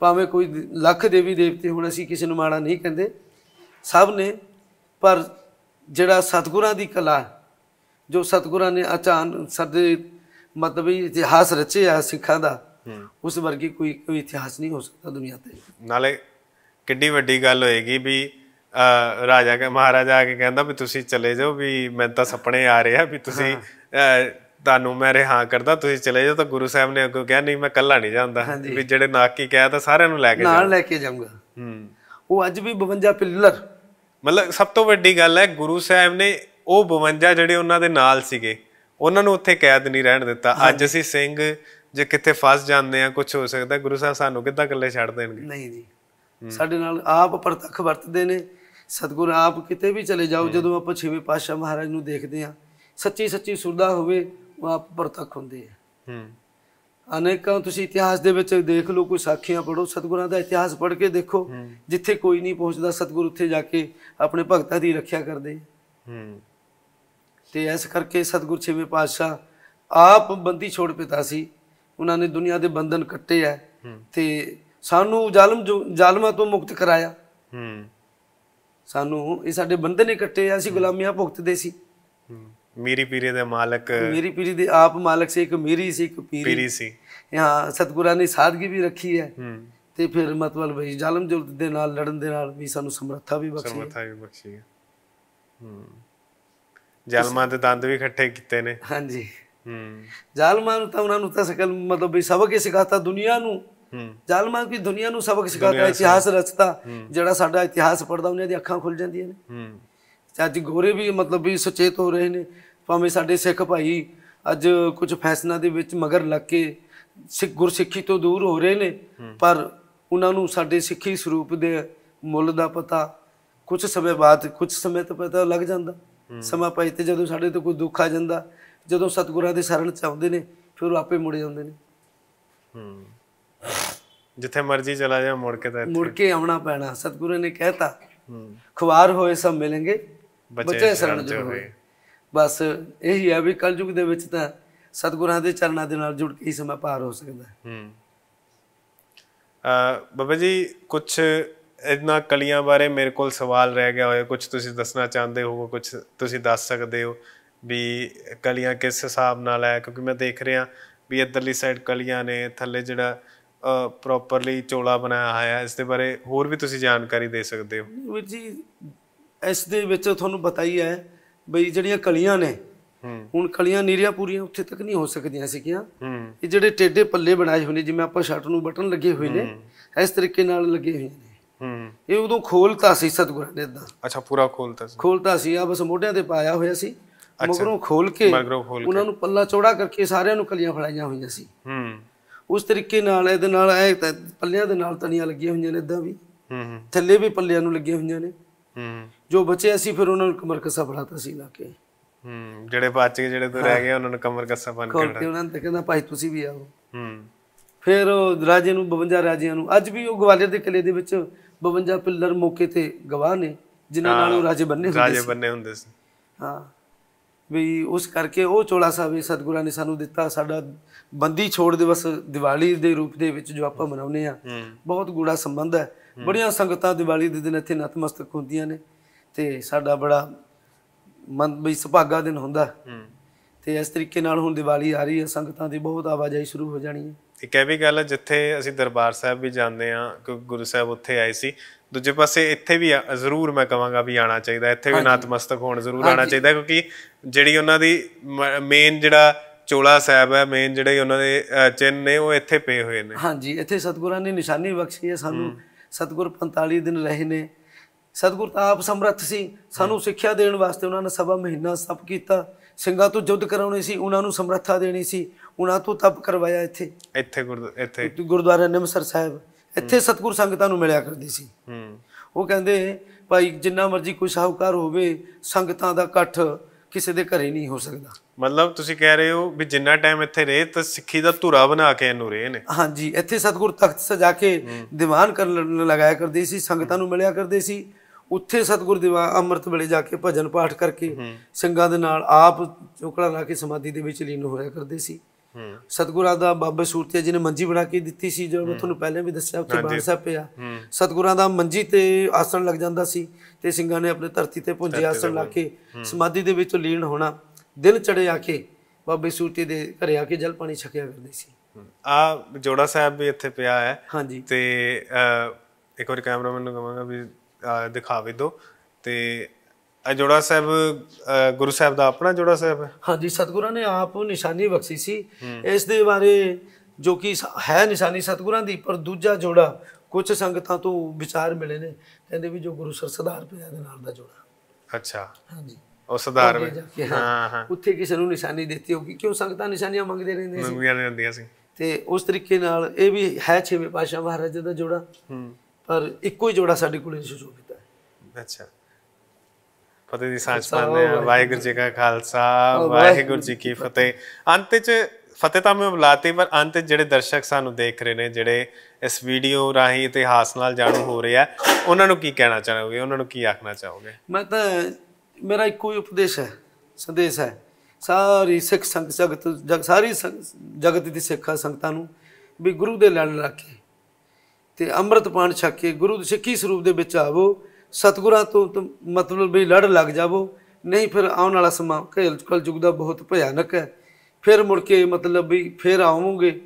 ਭਾਵੇਂ ਕੋਈ ਲੱਖ ਦੇਵੀ ਦੇਵਤੇ ਹੁਣ ਅਸੀਂ ਕਿਸੇ ਨੂੰ ਮਾੜਾ ਨਹੀਂ ਕਹਿੰਦੇ ਸਭ ਨੇ ਪਰ ਜਿਹੜਾ ਸਤਗੁਰਾਂ ਦੀ ਕਲਾ ਜੋ ਸਤਗੁਰਾਂ ਨੇ ਅਚਾਨ ਸਾਡੇ ਮਤਲਬ ਇਤਿਹਾਸ ਰਚਿਆ ਸਿੱਖਾਂ ਦਾ ਉਸ ਵਰਗੀ ਕੋਈ ਕੋਈ ਇਤਿਹਾਸ ਨਹੀਂ ਹੋ ਸਕਦਾ ਦੁਨੀਆ ਤੇ ਨਾਲੇ ਕਿੱਡੀ ਵੱਡੀ ਗੱਲ ਹੋਏਗੀ ਵੀ ਰਾਜਾ ਕੇ ਮਹਾਰਾਜਾ ਆ ਕੇ ਕਹਿੰਦਾ ਵੀ ਤੁਸੀਂ ਚਲੇ ਜਾਓ ਵੀ ਮੈਂ ਤਾਂ ਸੁਪਨੇ ਆ ਰਿਹਾ ਵੀ ਤੁਸੀਂ ਤਾਨੂੰ ਮੈਂ ਰਿਹਾ ਕਰਦਾ ਤੁਸੀਂ ਚਲੇ ਜਾਓ ਤਾਂ ਗੁਰੂ ਸਾਹਿਬ ਨੇ ਅੱਗੋਂ ਕਿਹਾ ਨਹੀਂ ਮੈਂ ਕੱਲਾ ਨਹੀਂ ਜਾਂਦਾ ਵੀ ਜਿਹੜੇ ਨਾਕੀ ਕਹਿਆ ਤਾਂ ਸਾਰਿਆਂ ਨੂੰ ਲੈ ਕੇ ਨਾਲ ਲੈ ਕੇ ਜਾਊਂਗਾ ਹੂੰ ਉਹ ਅੱਜ ਵੀ 52 ਪਿੱਲਰ ਮਤਲਬ ਸਭ ਤੋਂ ਵੱਡੀ ਗੱਲ ਹੈ ਗੁਰੂ ਸਾਹਿਬ ਨੇ ਉਹ 52 ਜਿਹੜੇ ਉਹਨਾਂ ਦੇ ਨਾਲ ਸੀਗੇ ਉਹਨਾਂ ਨੂੰ ਉੱਥੇ ਕੈਦ ਨਹੀਂ ਰਹਿਣ ਦਿੱਤਾ ਅੱਜ ਅਸੀਂ ਸਿੰਘ ਜੇ ਕਿਤੇ ਫਸ ਜਾਂਦੇ ਆ ਕੁਝ ਹੋ ਸਕਦਾ ਗੁਰੂ ਸਾਹਿਬ ਸਾਨੂੰ ਕਿੱਦਾਂ ਇਕੱਲੇ ਛੱਡ ਦੇਣਗੇ ਨਹੀਂ ਜੀ ਸਾਡੇ ਨਾਲ ਆਪ ਪ੍ਰਤੱਖ ਵਰਤਦੇ ਨੇ ਸਤਗੁਰ ਆਪ ਕਿਤੇ ਵੀ ਚਲੇ ਜਾਓ ਜਦੋਂ ਆਪਾਂ ਛੇਵੇਂ ਪਾਤਸ਼ਾਹ ਮਹਾਰਾਜ ਨੂੰ ਦੇਖਦੇ ਆ ਸੱਚੀ ਸੱਚੀ ਸੁਰਦਾ ਹੋਵੇ ਆਪ ਪ੍ਰਤੱਖ ਹੁੰਦੇ ਆ ਹੂੰ ਅਨੇਕਾਂ ਤੁਸੀਂ ਇਤਿਹਾਸ ਦੇ ਵਿੱਚ ਦੇਖ ਲਓ ਕੋਈ ਸਾਖੀਆਂ ਪੜੋ ਸਤਗੁਰਾਂ ਦਾ ਇਤਿਹਾਸ ਪੜ ਕੇ ਦੇਖੋ ਜਿੱਥੇ ਕੋਈ ਨਹੀਂ ਪਹੁੰਚਦਾ ਸਤਗੁਰ ਉੱਥੇ ਜਾ ਕੇ ਆਪਣੇ ਭਗਤਾਂ ਦੀ ਰੱਖਿਆ ਕਰਦੇ ਹੂੰ ਤੇ ਇਸ ਕਰਕੇ ਸਤਗੁਰ ਛੇਵੇਂ ਪਾਤਸ਼ਾਹ ਆਪ ਬੰਦੀ ਛੋੜ ਪਿਤਾ ਸੀ ਉਹਨਾਂ ਨੇ ਦੁਨੀਆ ਦੇ ਬੰਧਨ ਕੱਟੇ ਆ ਤੇ ਸਾਨੂੰ ਜ਼ਾਲਮ ਜ਼ਾਲਮਾਂ ਤੋਂ ਮੁਕਤ ਕਰਾਇਆ ਸਾਨੂੰ ਇਹ ਸਾਡੇ ਬੰਧਨ ਹੀ ਕੱਟੇ ਆ ਅਸੀਂ ਗੁਲਾਮੀਆਂ ਭੁਗਤਦੇ ਸੀ ਮੀਰੀ ਪੀਰੀ ਦੇ ਮਾਲਕ ਮੀਰੀ ਪੀਰੀ ਦੇ ਆਪ ਮਾਲਕ ਸੀ ਇੱਕ ਮੀਰੀ ਸੀ ਇੱਕ ਪੀਰੀ ਪੀਰੀ ਸੀ ਹਾਂ ਸਤਗੁਰਾਂ ਨੇ ਸਾਦਗੀ ਵੀ ਰੱਖੀ ਹੈ ਤੇ ਫਿਰ ਮਤਲਬ ਵੀ ਜ਼ਾਲਮ ਜੁਲਤ ਦੇ ਨਾਲ ਲੜਨ ਦੇ ਨਾਲ ਵੀ ਸਾਨੂੰ ਸਮਰੱਥਾ ਵੀ ਬਖਸ਼ੀ ਸਮਰੱਥਾ ਵੀ ਬਖਸ਼ੀ ਹੈ ਹੂੰ ਜ਼ਾਲਮਾਂ ਦੇ ਦੰਦ ਵੀ ਇਕੱਠੇ ਕੀਤੇ ਨੇ ਹਾਂਜੀ ਹੂੰ ਜ਼ਾਲਮਾਂ ਨੂੰ ਤਾਂ ਉਹਨਾਂ ਨੂੰ ਤਾਂ ਸਕਲ ਮਤਲਬ ਵੀ ਸਬਕ ਹੀ ਸਿਖਾਤਾ ਦੁਨੀਆ ਨੂੰ ਹੂੰ ਜ਼ਾਲਮਾਂ ਕੀ ਦੁਨੀਆ ਨੂੰ ਸਬਕ ਸਿਖਾਤਾ ਇਤਿਹਾਸ ਰਚਤਾ ਜਿਹੜਾ ਸਾਡਾ ਇਤਿਹਾਸ ਪੜਦਾ ਉਹਨਾਂ ਦੀਆਂ ਅੱਖਾਂ ਖੁੱਲ ਜਾਂਦੀਆਂ ਨੇ ਹੂੰ ਅੱਜ ਗੋਰੇ ਵੀ ਮਤਲਬ ਵੀ ਸੁਚੇਤ ਹੋ ਰਹੇ ਨੇ ਭਾਵੇਂ ਸਾਡੇ ਸਿੱਖ ਭਾਈ ਅੱਜ ਕੁਝ ਫੈਸਲਾ ਦੇ ਵਿੱਚ ਮਗਰ ਲੱਗ ਕੇ ਸਿੱਖ ਗੁਰਸਿੱਖੀ ਤੋਂ ਦੂਰ ਹੋ ਰਹੇ ਨੇ ਪਰ ਉਹਨਾਂ ਨੂੰ ਸਾਡੇ ਸਿੱਖੀ ਸਰੂਪ ਦੇ ਮੁੱਲ ਦਾ ਪਤਾ ਕੁਝ ਸਮੇਂ ਬਾਅਦ ਕੁਝ ਸਮੇਂ ਤੋਂ ਪਤਾ ਲੱਗ ਜਾਂਦਾ ਸਮਾਂ ਪਈ ਤੇ ਜਦੋਂ ਸਾਡੇ ਤੇ ਕੋਈ ਦੁੱਖ ਆ ਜਾਂਦਾ ਜਦੋਂ ਸਤਿਗੁਰਾਂ ਦੇ ਸ਼ਰਨ ਚ ਆਉਂਦੇ ਨੇ ਫਿਰ ਆਪੇ ਮੁੜ ਜਾਂਦੇ ਨੇ ਜਿੱਥੇ ਮਰਜ਼ੀ ਚਲਾ ਜਾ ਮੁੜ ਕੇ ਤਾਂ ਮੁੜ ਕੇ ਆਉਣਾ ਪੈਣਾ ਸਤਿਗੁਰੂ ਨੇ ਕਹਿਤਾ ਖੁਵਾਰ ਹੋਏ ਸਭ ਮਿਲਣਗੇ ਬੱਚੇ ਸ਼ਰਨ ਚ ਹੋਏ ਬਸ ਇਹੀ ਹੈ ਵੀ ਕਲਯੁਗ ਦੇ ਵਿੱਚ ਤਾਂ ਸਤਿਗੁਰਾਂ ਦੇ ਚਰਨਾਂ ਦੇ ਨਾਲ ਜੁੜ ਕੇ ਹੀ ਸਮਾਂ ਪਾਰ ਹੋ ਸਕਦਾ ਹੈ ਬਾਬਾ ਜੀ ਕੁਝ ਇਹਨਾਂ ਕਲੀਆਂ ਬਾਰੇ ਮੇਰੇ ਕੋਲ ਸਵਾਲ ਰਹਿ ਗਿਆ ਹੋਇਆ ਕੁਝ ਤੁਸੀਂ ਦੱਸਣਾ ਚਾਹੁੰਦੇ ਹੋ ਕੁਝ ਤੁਸੀਂ ਦੱਸ ਸਕਦੇ ਹੋ ਵੀ ਕਲੀਆਂ ਕਿਸ ਹਿਸਾਬ ਨਾਲ ਹੈ ਕਿਉਂਕਿ ਮੈਂ ਦੇਖ ਰਿਹਾ ਵੀ ਇਧਰਲੀ ਸਾਈਡ ਕਲੀਆਂ ਨੇ ਥੱਲੇ ਜਿਹੜਾ ਪ੍ਰੋਪਰਲੀ ਚੋਲਾ ਬਣਾਇਆ ਹੋਇਆ ਇਸ ਦੇ ਬਾਰੇ ਹੋਰ ਵੀ ਤੁਸੀਂ ਜਾਣਕਾਰੀ ਦੇ ਸਕਦੇ ਹੋ ਜੀ ਇਸ ਦੇ ਵਿੱਚ ਤੁਹਾਨੂੰ ਪਤਾ ਹੀ ਹੈ ਬਈ ਜਿਹੜੀਆਂ ਕਲੀਆਂ ਨੇ ਹੁਣ ਕਲੀਆਂ ਨੀਰੀਆਂ ਪੂਰੀਆਂ ਉੱਥੇ ਤੱਕ ਨਹੀਂ ਹੋ ਸਕਦੀਆਂ ਹੂੰ ਇਹ ਜਿਹੜੇ ਟੇਡੇ ਪੱਲੇ ਬਣਾਏ ਹੋਏ ਨੇ ਜਿਵੇਂ ਆਪਾਂ ਸ਼ਰਟ ਨੂੰ ਬਟਨ ਲੱਗੇ ਹੋਏ ਨੇ ਇਸ ਤਰੀਕੇ ਨਾਲ ਲੱਗੇ ਹੋਏ ਨੇ ਹੂੰ ਇਹ ਉਦੋਂ ਖੋਲਤਾ ਸੀ ਸਤਗੁਰਾਂ ਨੇ ਇਦਾਂ ਅੱਛਾ ਪੂਰਾ ਖੋਲਤਾ ਸੀ ਖੋਲਤਾ ਸੀ ਆ ਬਸ ਮੋਢਿਆਂ ਤੇ ਪਾਇਆ ਹੋਇਆ ਸੀ ਮਗਰੋਂ ਖੋਲ ਕੇ ਉਹਨਾਂ ਨੂੰ ਪੱਲਾ ਚੌੜਾ ਕਰਕੇ ਸਾਰਿਆਂ ਨੂੰ ਕਲੀਆਂ ਫੜਾਈਆਂ ਹੋਈਆਂ ਸੀ ਹੂੰ ਉਸ ਤਰੀਕੇ ਨਾਲ ਇਹਦੇ ਨਾਲ ਇਹ ਪੱਲਿਆਂ ਦੇ ਨਾਲ ਤਣੀਆਂ ਲੱਗੀਆਂ ਹੋਈਆਂ ਨੇ ਇਦਾਂ ਵੀ ਹੂੰ ਥੱਲੇ ਵੀ ਪੱਲਿਆਂ ਨੂੰ ਲੱਗੀਆਂ ਹੋਈਆਂ ਨੇ ਹੂੰ ਜੋ ਬਚੇ ਅਸੀਂ ਫਿਰ ਉਹਨਾਂ ਨੂੰ ਕਮਰ ਕੱਸਾ ਫੜਾਤਾ ਸੀ ਲਾ ਕੇ ਹੂੰ ਜਿਹੜੇ ਬਚ ਗਏ ਜਿਹੜੇ ਤੋਂ ਰਹਿ ਗਏ ਉਹਨਾਂ ਨੂੰ ਕਮਰ ਕੱਸਾ ਬਣ ਕੇ ਤੇ ਉਹਨਾਂ ਨੇ ਕਹਿੰਦਾ ਭਾਈ ਤੁਸੀਂ ਵੀ ਆਓ ਹੂੰ ਫਿਰ ਰਾਜੇ ਨੂੰ 52 ਰਾਜਿਆਂ ਨੂੰ ਅੱਜ ਵੀ ਉਹ ਗਵਾਲੀਅਰ ਦੇ ਕਿਲੇ ਦੇ ਵਿੱਚ 52 ਪਿੱਲਰ ਮੌਕੇ ਤੇ ਗਵਾਹ ਨੇ ਜਿਨ੍ਹਾਂ ਨਾਲ ਉਹ ਰਾਜੇ ਬੰਨੇ ਹੁੰਦੇ ਸੀ ਰਾਜੇ ਬੰਨੇ ਹੁੰਦੇ ਸੀ ਹਾਂ ਵੀ ਉਸ ਕਰਕੇ ਉਹ ਚੋਲਾ ਸਾਹਿਬ ਵੀ ਸਤਿਗੁਰਾਂ ਨੇ ਸਾਨੂੰ ਦਿੱਤਾ ਸਾਡਾ ਬੰਦੀ ਛੋੜ ਦੇ ਦਿਵਸ ਦੀਵਾਲੀ ਦੇ ਰੂਪ ਦੇ ਵਿੱਚ ਜੋ ਆਪਾਂ ਮਨਾਉਂਦੇ ਆ ਬਹੁਤ ਗੂੜਾ ਸੰਬੰਧ ਹੈ ਬੜੀਆਂ ਸੰਗਤਾਂ ਦੀਵਾਲੀ ਦੇ ਦਿਨ ਇੱਥੇ ਨਤਮਸਤਕ ਹੁੰਦੀਆਂ ਨੇ ਤੇ ਸਾਡਾ ਬੜਾ ਮਨ ਵੀ ਸੁਭਾਗਾ ਦਿਨ ਹੁੰਦਾ ਤੇ ਇਸ ਤਰੀਕੇ ਨਾਲ ਹੁਣ ਦੀਵਾਲੀ ਆ ਰਹੀ ਹੈ ਸੰਗਤਾਂ ਦੀ ਬਹੁਤ ਆਵਾਜਾਈ ਸ਼ੁਰੂ ਹੋ ਜਾਣੀ ਹੈ ਇੱਕ ਇਹ ਵੀ ਗੱਲ ਹੈ ਜਿੱਥੇ ਅਸੀਂ ਦਰਬਾਰ ਸਾਹਿਬ ਵੀ ਜਾਂਦੇ ਆ ਕਿਉਂਕਿ ਗੁਰੂ ਸਾਹਿਬ ਉੱਥੇ ਆਏ ਸੀ ਦੂਜੇ ਪਾਸੇ ਇੱਥੇ ਵੀ ਜ਼ਰੂਰ ਮੈਂ ਕਹਾਂਗਾ ਵੀ ਆਣਾ ਚਾਹੀਦਾ ਇੱਥੇ ਵੀ ਨਤਮਸਤਕ ਹੋਣ ਜ਼ਰੂਰ ਆਣਾ ਚਾਹੀਦਾ ਕਿਉਂਕਿ ਜਿਹੜੀ ਉਹਨਾਂ ਦੀ ਮੇਨ ਜਿਹੜਾ ਚੋਲਾ ਸਾਹਿਬ ਹੈ ਮੇਨ ਜਿਹੜੇ ਉਹਨਾਂ ਦੇ ਚਿੰਨ ਨੇ ਉਹ ਇੱਥੇ ਪਏ ਹੋਏ ਨੇ ਹਾਂਜੀ ਇੱਥੇ ਸਤਿਗੁਰਾਂ ਨੇ ਨਿਸ਼ਾਨੀ ਬਖਸ਼ੀ ਹੈ ਸਾਨੂੰ ਸਤਗੁਰ 45 ਦਿਨ ਰਹੇ ਨੇ ਸਤਗੁਰ ਤਾਂ ਆਪ ਸਮਰੱਥ ਸੀ ਸਾਨੂੰ ਸਿੱਖਿਆ ਦੇਣ ਵਾਸਤੇ ਉਹਨਾਂ ਨੇ ਸਭਾ ਮਹੀਨਾ ਸਭ ਕੀਤਾ ਸਿੰਘਾਂ ਤੋਂ ਜੁੱਧ ਕਰਾਉਣੀ ਸੀ ਉਹਨਾਂ ਨੂੰ ਸਮਰੱਥਾ ਦੇਣੀ ਸੀ ਉਹਨਾਂ ਤੋਂ ਤਪ ਕਰਵਾਇਆ ਇੱਥੇ ਇੱਥੇ ਇੱਥੇ ਗੁਰਦੁਆਰਾ ਨਿਮਸਰ ਸਾਹਿਬ ਇੱਥੇ ਸਤਗੁਰ ਸੰਗਤਾਂ ਨੂੰ ਮਿਲਿਆ ਕਰਦੀ ਸੀ ਉਹ ਕਹਿੰਦੇ ਭਾਈ ਜਿੰਨਾ ਮਰਜ਼ੀ ਕੋਈ ਸ਼ਾਹੂਕਾਰ ਹੋਵੇ ਸੰਗਤਾਂ ਦਾ ਇਕੱਠ ਕਿਸੇ ਦੇ ਘਰੇ ਨਹੀਂ ਹੋ ਸਕਦਾ ਮਤਲਬ ਤੁਸੀਂ ਕਹਿ ਰਹੇ ਹੋ ਵੀ ਜਿੰਨਾ ਟਾਈਮ ਇੱਥੇ ਰਹੇ ਤਾਂ ਸਿੱਖੀ ਦਾ ਧੁਰਾ ਬਣਾ ਕੇ ਇਹਨੂੰ ਰਹੇ ਨੇ ਹਾਂਜੀ ਇੱਥੇ ਸਤਗੁਰ ਤਖਤ ਸਜਾ ਕੇ ਦੀਵਾਨ ਕਰ ਲਗਾਇਆ ਕਰਦੇ ਸੀ ਸੰਗਤਾਂ ਨੂੰ ਮਿਲਿਆ ਕਰਦੇ ਸੀ ਉੱਥੇ ਸਤਗੁਰ ਦੀਵਾਨ ਅੰਮ੍ਰਿਤ ਵੇਲੇ ਜਾ ਕੇ ਭਜਨ ਪਾਠ ਕਰਕੇ ਸਿੰਘਾਂ ਦੇ ਨਾਲ ਆਪ ਚੋਕੜਾ ਲਾ ਕੇ ਸਮਾਧੀ ਦੇ ਵਿੱਚ ਲੀਨ ਹੋਇਆ ਕਰਦੇ ਸੀ ਸਤਗੁਰਾਂ ਦਾ ਬਾਬਾ ਸੂਰਤਿਆ ਜੀ ਨੇ ਮੰਜੀ ਬਣਾ ਕੇ ਦਿੱਤੀ ਸੀ ਜੋ ਮੈਂ ਤੁਹਾਨੂੰ ਪਹਿਲਾਂ ਵੀ ਦੱਸਿਆ ਉੱਥੇ ਬਾਣ ਸਾਹਿਬ ਪਿਆ ਸਤਗੁਰਾਂ ਦਾ ਮੰਜੀ ਤੇ ਆਸਣ ਲੱਗ ਜਾਂਦਾ ਸੀ ਤੇ ਸਿੰਘਾਂ ਨੇ ਆਪਣੇ ਧਰਤੀ ਤੇ ਪੁੰਜੇ ਆਸਣ ਲਾ ਕੇ ਸਮਾਧੀ ਦੇ ਵਿੱਚ ਲੀਨ ਹੋਣਾ ਦਿਲ ਚੜਿਆ ਕੇ ਬਾਬੇ ਸੂਤੀ ਦੇ ਘਰੇ ਆ ਕੇ ਜਲ ਪਾਣੀ ਛਕਿਆ ਕਰਦੇ ਸੀ ਆ ਜੋੜਾ ਸਾਹਿਬ ਵੀ ਇੱਥੇ ਪਿਆ ਹੈ ਹਾਂਜੀ ਤੇ ਇੱਕ ਵਾਰ ਕੈਮਰਾਮੈਨ ਨੂੰ ਕਹਾਂਗਾ ਵੀ ਦਿਖਾਵੇ ਦਿਓ ਤੇ ਆ ਜੋੜਾ ਸਾਹਿਬ ਗੁਰੂ ਸਾਹਿਬ ਦਾ ਆਪਣਾ ਜੋੜਾ ਸਾਹਿਬ ਹੈ ਹਾਂਜੀ ਸਤਿਗੁਰਾਂ ਨੇ ਆਪ ਨਿਸ਼ਾਨੀ ਬਖਸ਼ੀ ਸੀ ਇਸ ਦੇ ਬਾਰੇ ਜੋ ਕਿ ਹੈ ਨਿਸ਼ਾਨੀ ਸਤਿਗੁਰਾਂ ਦੀ ਪਰ ਦੂਜਾ ਜੋੜਾ ਕੁਝ ਸੰਗਤਾਂ ਤੋਂ ਵਿਚਾਰ ਮਿਲੇ ਨੇ ਕਹਿੰਦੇ ਵੀ ਜੋ ਗੁਰੂ ਸਰਸਦਾਰ ਪਿਆ ਦੇ ਨਾਲ ਦਾ ਜੋੜਾ ਅੱਛਾ ਹਾਂਜੀ ਉਹ ਸੁਧਾਰ ਹਾਂ ਹਾਂ ਉੱਥੇ ਕਿਸੇ ਨੂੰ ਨਿਸ਼ਾਨੀ ਦਿੱਤੀ ਹੋਗੀ ਕਿਉਂ ਸੰਗਤਾਂ ਨਿਸ਼ਾਨੀਆਂ ਮੰਗਦੇ ਰਹਿੰਦੇ ਸੀ ਮੰਗੀਆਂ ਰਹਿੰਦੇ ਸੀ ਤੇ ਉਸ ਤਰੀਕੇ ਨਾਲ ਇਹ ਵੀ ਹੈ ਛੇਵੇਂ ਪਾਸ਼ਾ ਮਹਾਰਾਜ ਦਾ ਜੋੜਾ ਹੂੰ ਪਰ ਇੱਕੋ ਹੀ ਜੋੜਾ ਸਾਡੇ ਕੋਲ ਸੁਸ਼ੋਭਿਤ ਹੈ ਅੱਛਾ ਫਤਿਹ ਦੀ ਸਾਂਝ ਪਾਉਂਦੇ ਆ ਵਾਹਿਗੁਰੂ ਜੀ ਕਾ ਖਾਲਸਾ ਵਾਹਿਗੁਰੂ ਜੀ ਕੀ ਫਤਿਹ ਅੰਤ ਚ ਫਤਿਹ ਤਾਂ ਮੈਂ ਬੁਲਾਤੀ ਪਰ ਅੰਤ ਜਿਹੜੇ ਦਰਸ਼ਕ ਸਾਨੂੰ ਦੇਖ ਰਹੇ ਨੇ ਜਿਹੜੇ ਇਸ ਵੀਡੀਓ ਰਾਹੀਂ ਇਤਿਹਾਸ ਨਾਲ ਜਾਣੂ ਹੋ ਰਹੇ ਆ ਉਹਨਾਂ ਨੂੰ ਕੀ ਕਹਿਣਾ ਚਾਹੋਗੇ ਉਹਨਾਂ ਨੂੰ ਕੀ ਆਖਣਾ ਚਾਹੋਗੇ ਮੈਂ ਤਾਂ ਮੇਰਾ ਇੱਕੋ ਹੀ ਉਪਦੇਸ਼ ਹੈ ਸੰਦੇਸ਼ ਹੈ ਸਾਰੀ ਸਿੱਖ ਸੰਗਤ ਜਗਤ ਸਾਰੀ ਜਗਤ ਦੀ ਸਿੱਖਾ ਸੰਗਤਾਂ ਨੂੰ ਵੀ ਗੁਰੂ ਦੇ ਲੈਣ ਰੱਖੇ ਤੇ ਅੰਮ੍ਰਿਤ ਪਾਣ ਛੱਕ ਕੇ ਗੁਰੂ ਦੇ ਸਿੱਖੀ ਸਰੂਪ ਦੇ ਵਿੱਚ ਆਵੋ ਸਤਗੁਰਾਂ ਤੋਂ ਮਤਲਬ ਵੀ ਲੜ ਲੱਗ ਜਾਵੋ ਨਹੀਂ ਫਿਰ ਆਉਣ ਵਾਲਾ ਸਮਾਂ ਕਲ ਯੁਗ ਦਾ ਬਹੁਤ ਭਿਆਨਕ ਹੈ ਫਿਰ ਮੁੜ ਕੇ ਮਤਲਬ ਵੀ ਫਿਰ ਆਵੋਗੇ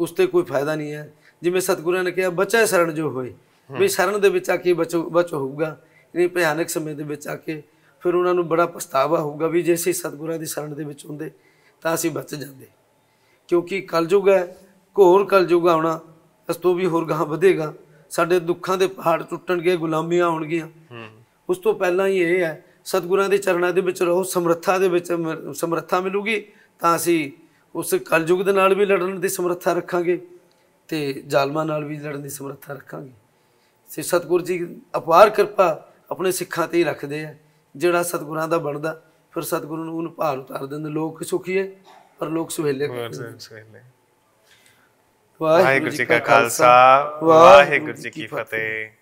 ਉਸ ਤੇ ਕੋਈ ਫਾਇਦਾ ਨਹੀਂ ਹੈ ਜਿਵੇਂ ਸਤਗੁਰਾਂ ਨੇ ਕਿਹਾ ਬਚਾ ਸਰਣ ਜੋ ਹੋਏ ਵੀ ਸਰਣ ਦੇ ਵਿੱਚ ਆ ਕੇ ਬਚੋ ਬਚ ਹੋਊਗਾ ਇਹ ਭਿਆਨਕ ਸਮੇਂ ਦੇ ਵਿੱਚ ਆ ਕੇ ਫਿਰ ਉਹਨਾਂ ਨੂੰ ਬੜਾ ਪਛਤਾਵਾ ਹੋਊਗਾ ਵੀ ਜੇ ਅਸੀਂ ਸਤਿਗੁਰਾਂ ਦੀ ਸ਼ਰਨ ਦੇ ਵਿੱਚ ਹੁੰਦੇ ਤਾਂ ਅਸੀਂ ਬਚ ਜਾਂਦੇ ਕਿਉਂਕਿ ਕਲਯੁਗ ਹੈ ਘੋਰ ਕਲਯੁਗ ਆਉਣਾ ਇਸ ਤੋਂ ਵੀ ਹੋਰ ਗਾਂ ਵਧੇਗਾ ਸਾਡੇ ਦੁੱਖਾਂ ਦੇ ਪਹਾੜ ਟੁੱਟਣਗੇ ਗੁਲਾਮੀਆਂ ਆਉਣਗੀਆਂ ਉਸ ਤੋਂ ਪਹਿਲਾਂ ਹੀ ਇਹ ਹੈ ਸਤਿਗੁਰਾਂ ਦੇ ਚਰਨਾਂ ਦੇ ਵਿੱਚ ਰਹੋ ਸਮਰੱਥਾ ਦੇ ਵਿੱਚ ਸਮਰੱਥਾ ਮਿਲੂਗੀ ਤਾਂ ਅਸੀਂ ਉਸ ਕਲਯੁਗ ਦੇ ਨਾਲ ਵੀ ਲੜਨ ਦੀ ਸਮਰੱਥਾ ਰੱਖਾਂਗੇ ਤੇ ਜ਼ਾਲਮਾਂ ਨਾਲ ਵੀ ਲੜਨ ਦੀ ਸਮਰੱਥਾ ਰੱਖਾਂਗੇ ਸੇ ਸਤਿਗੁਰ ਜੀ ਅਪਾਰ ਕਿਰਪਾ ਆਪਣੇ ਸਿੱਖਾਂ ਤੇ ਹੀ ਰੱਖਦੇ ਆ ਜਿਹੜਾ ਸਤਗੁਰਾਂ ਦਾ ਬਣਦਾ ਫਿਰ ਸਤਗੁਰੂ ਨੂੰ ਉਹਨੂੰ ਭਾਰ ਉਤਾਰ ਦਿੰਦੇ ਲੋਕ ਸੁਖੀ ਹੈ ਪਰ ਲੋਕ ਸੁਹੇਲੇ ਵਾਹਿਗੁਰੂ ਜੀ ਕਾ ਖਾਲਸਾ ਵਾਹਿਗੁਰੂ ਜੀ ਕੀ ਫਤਿਹ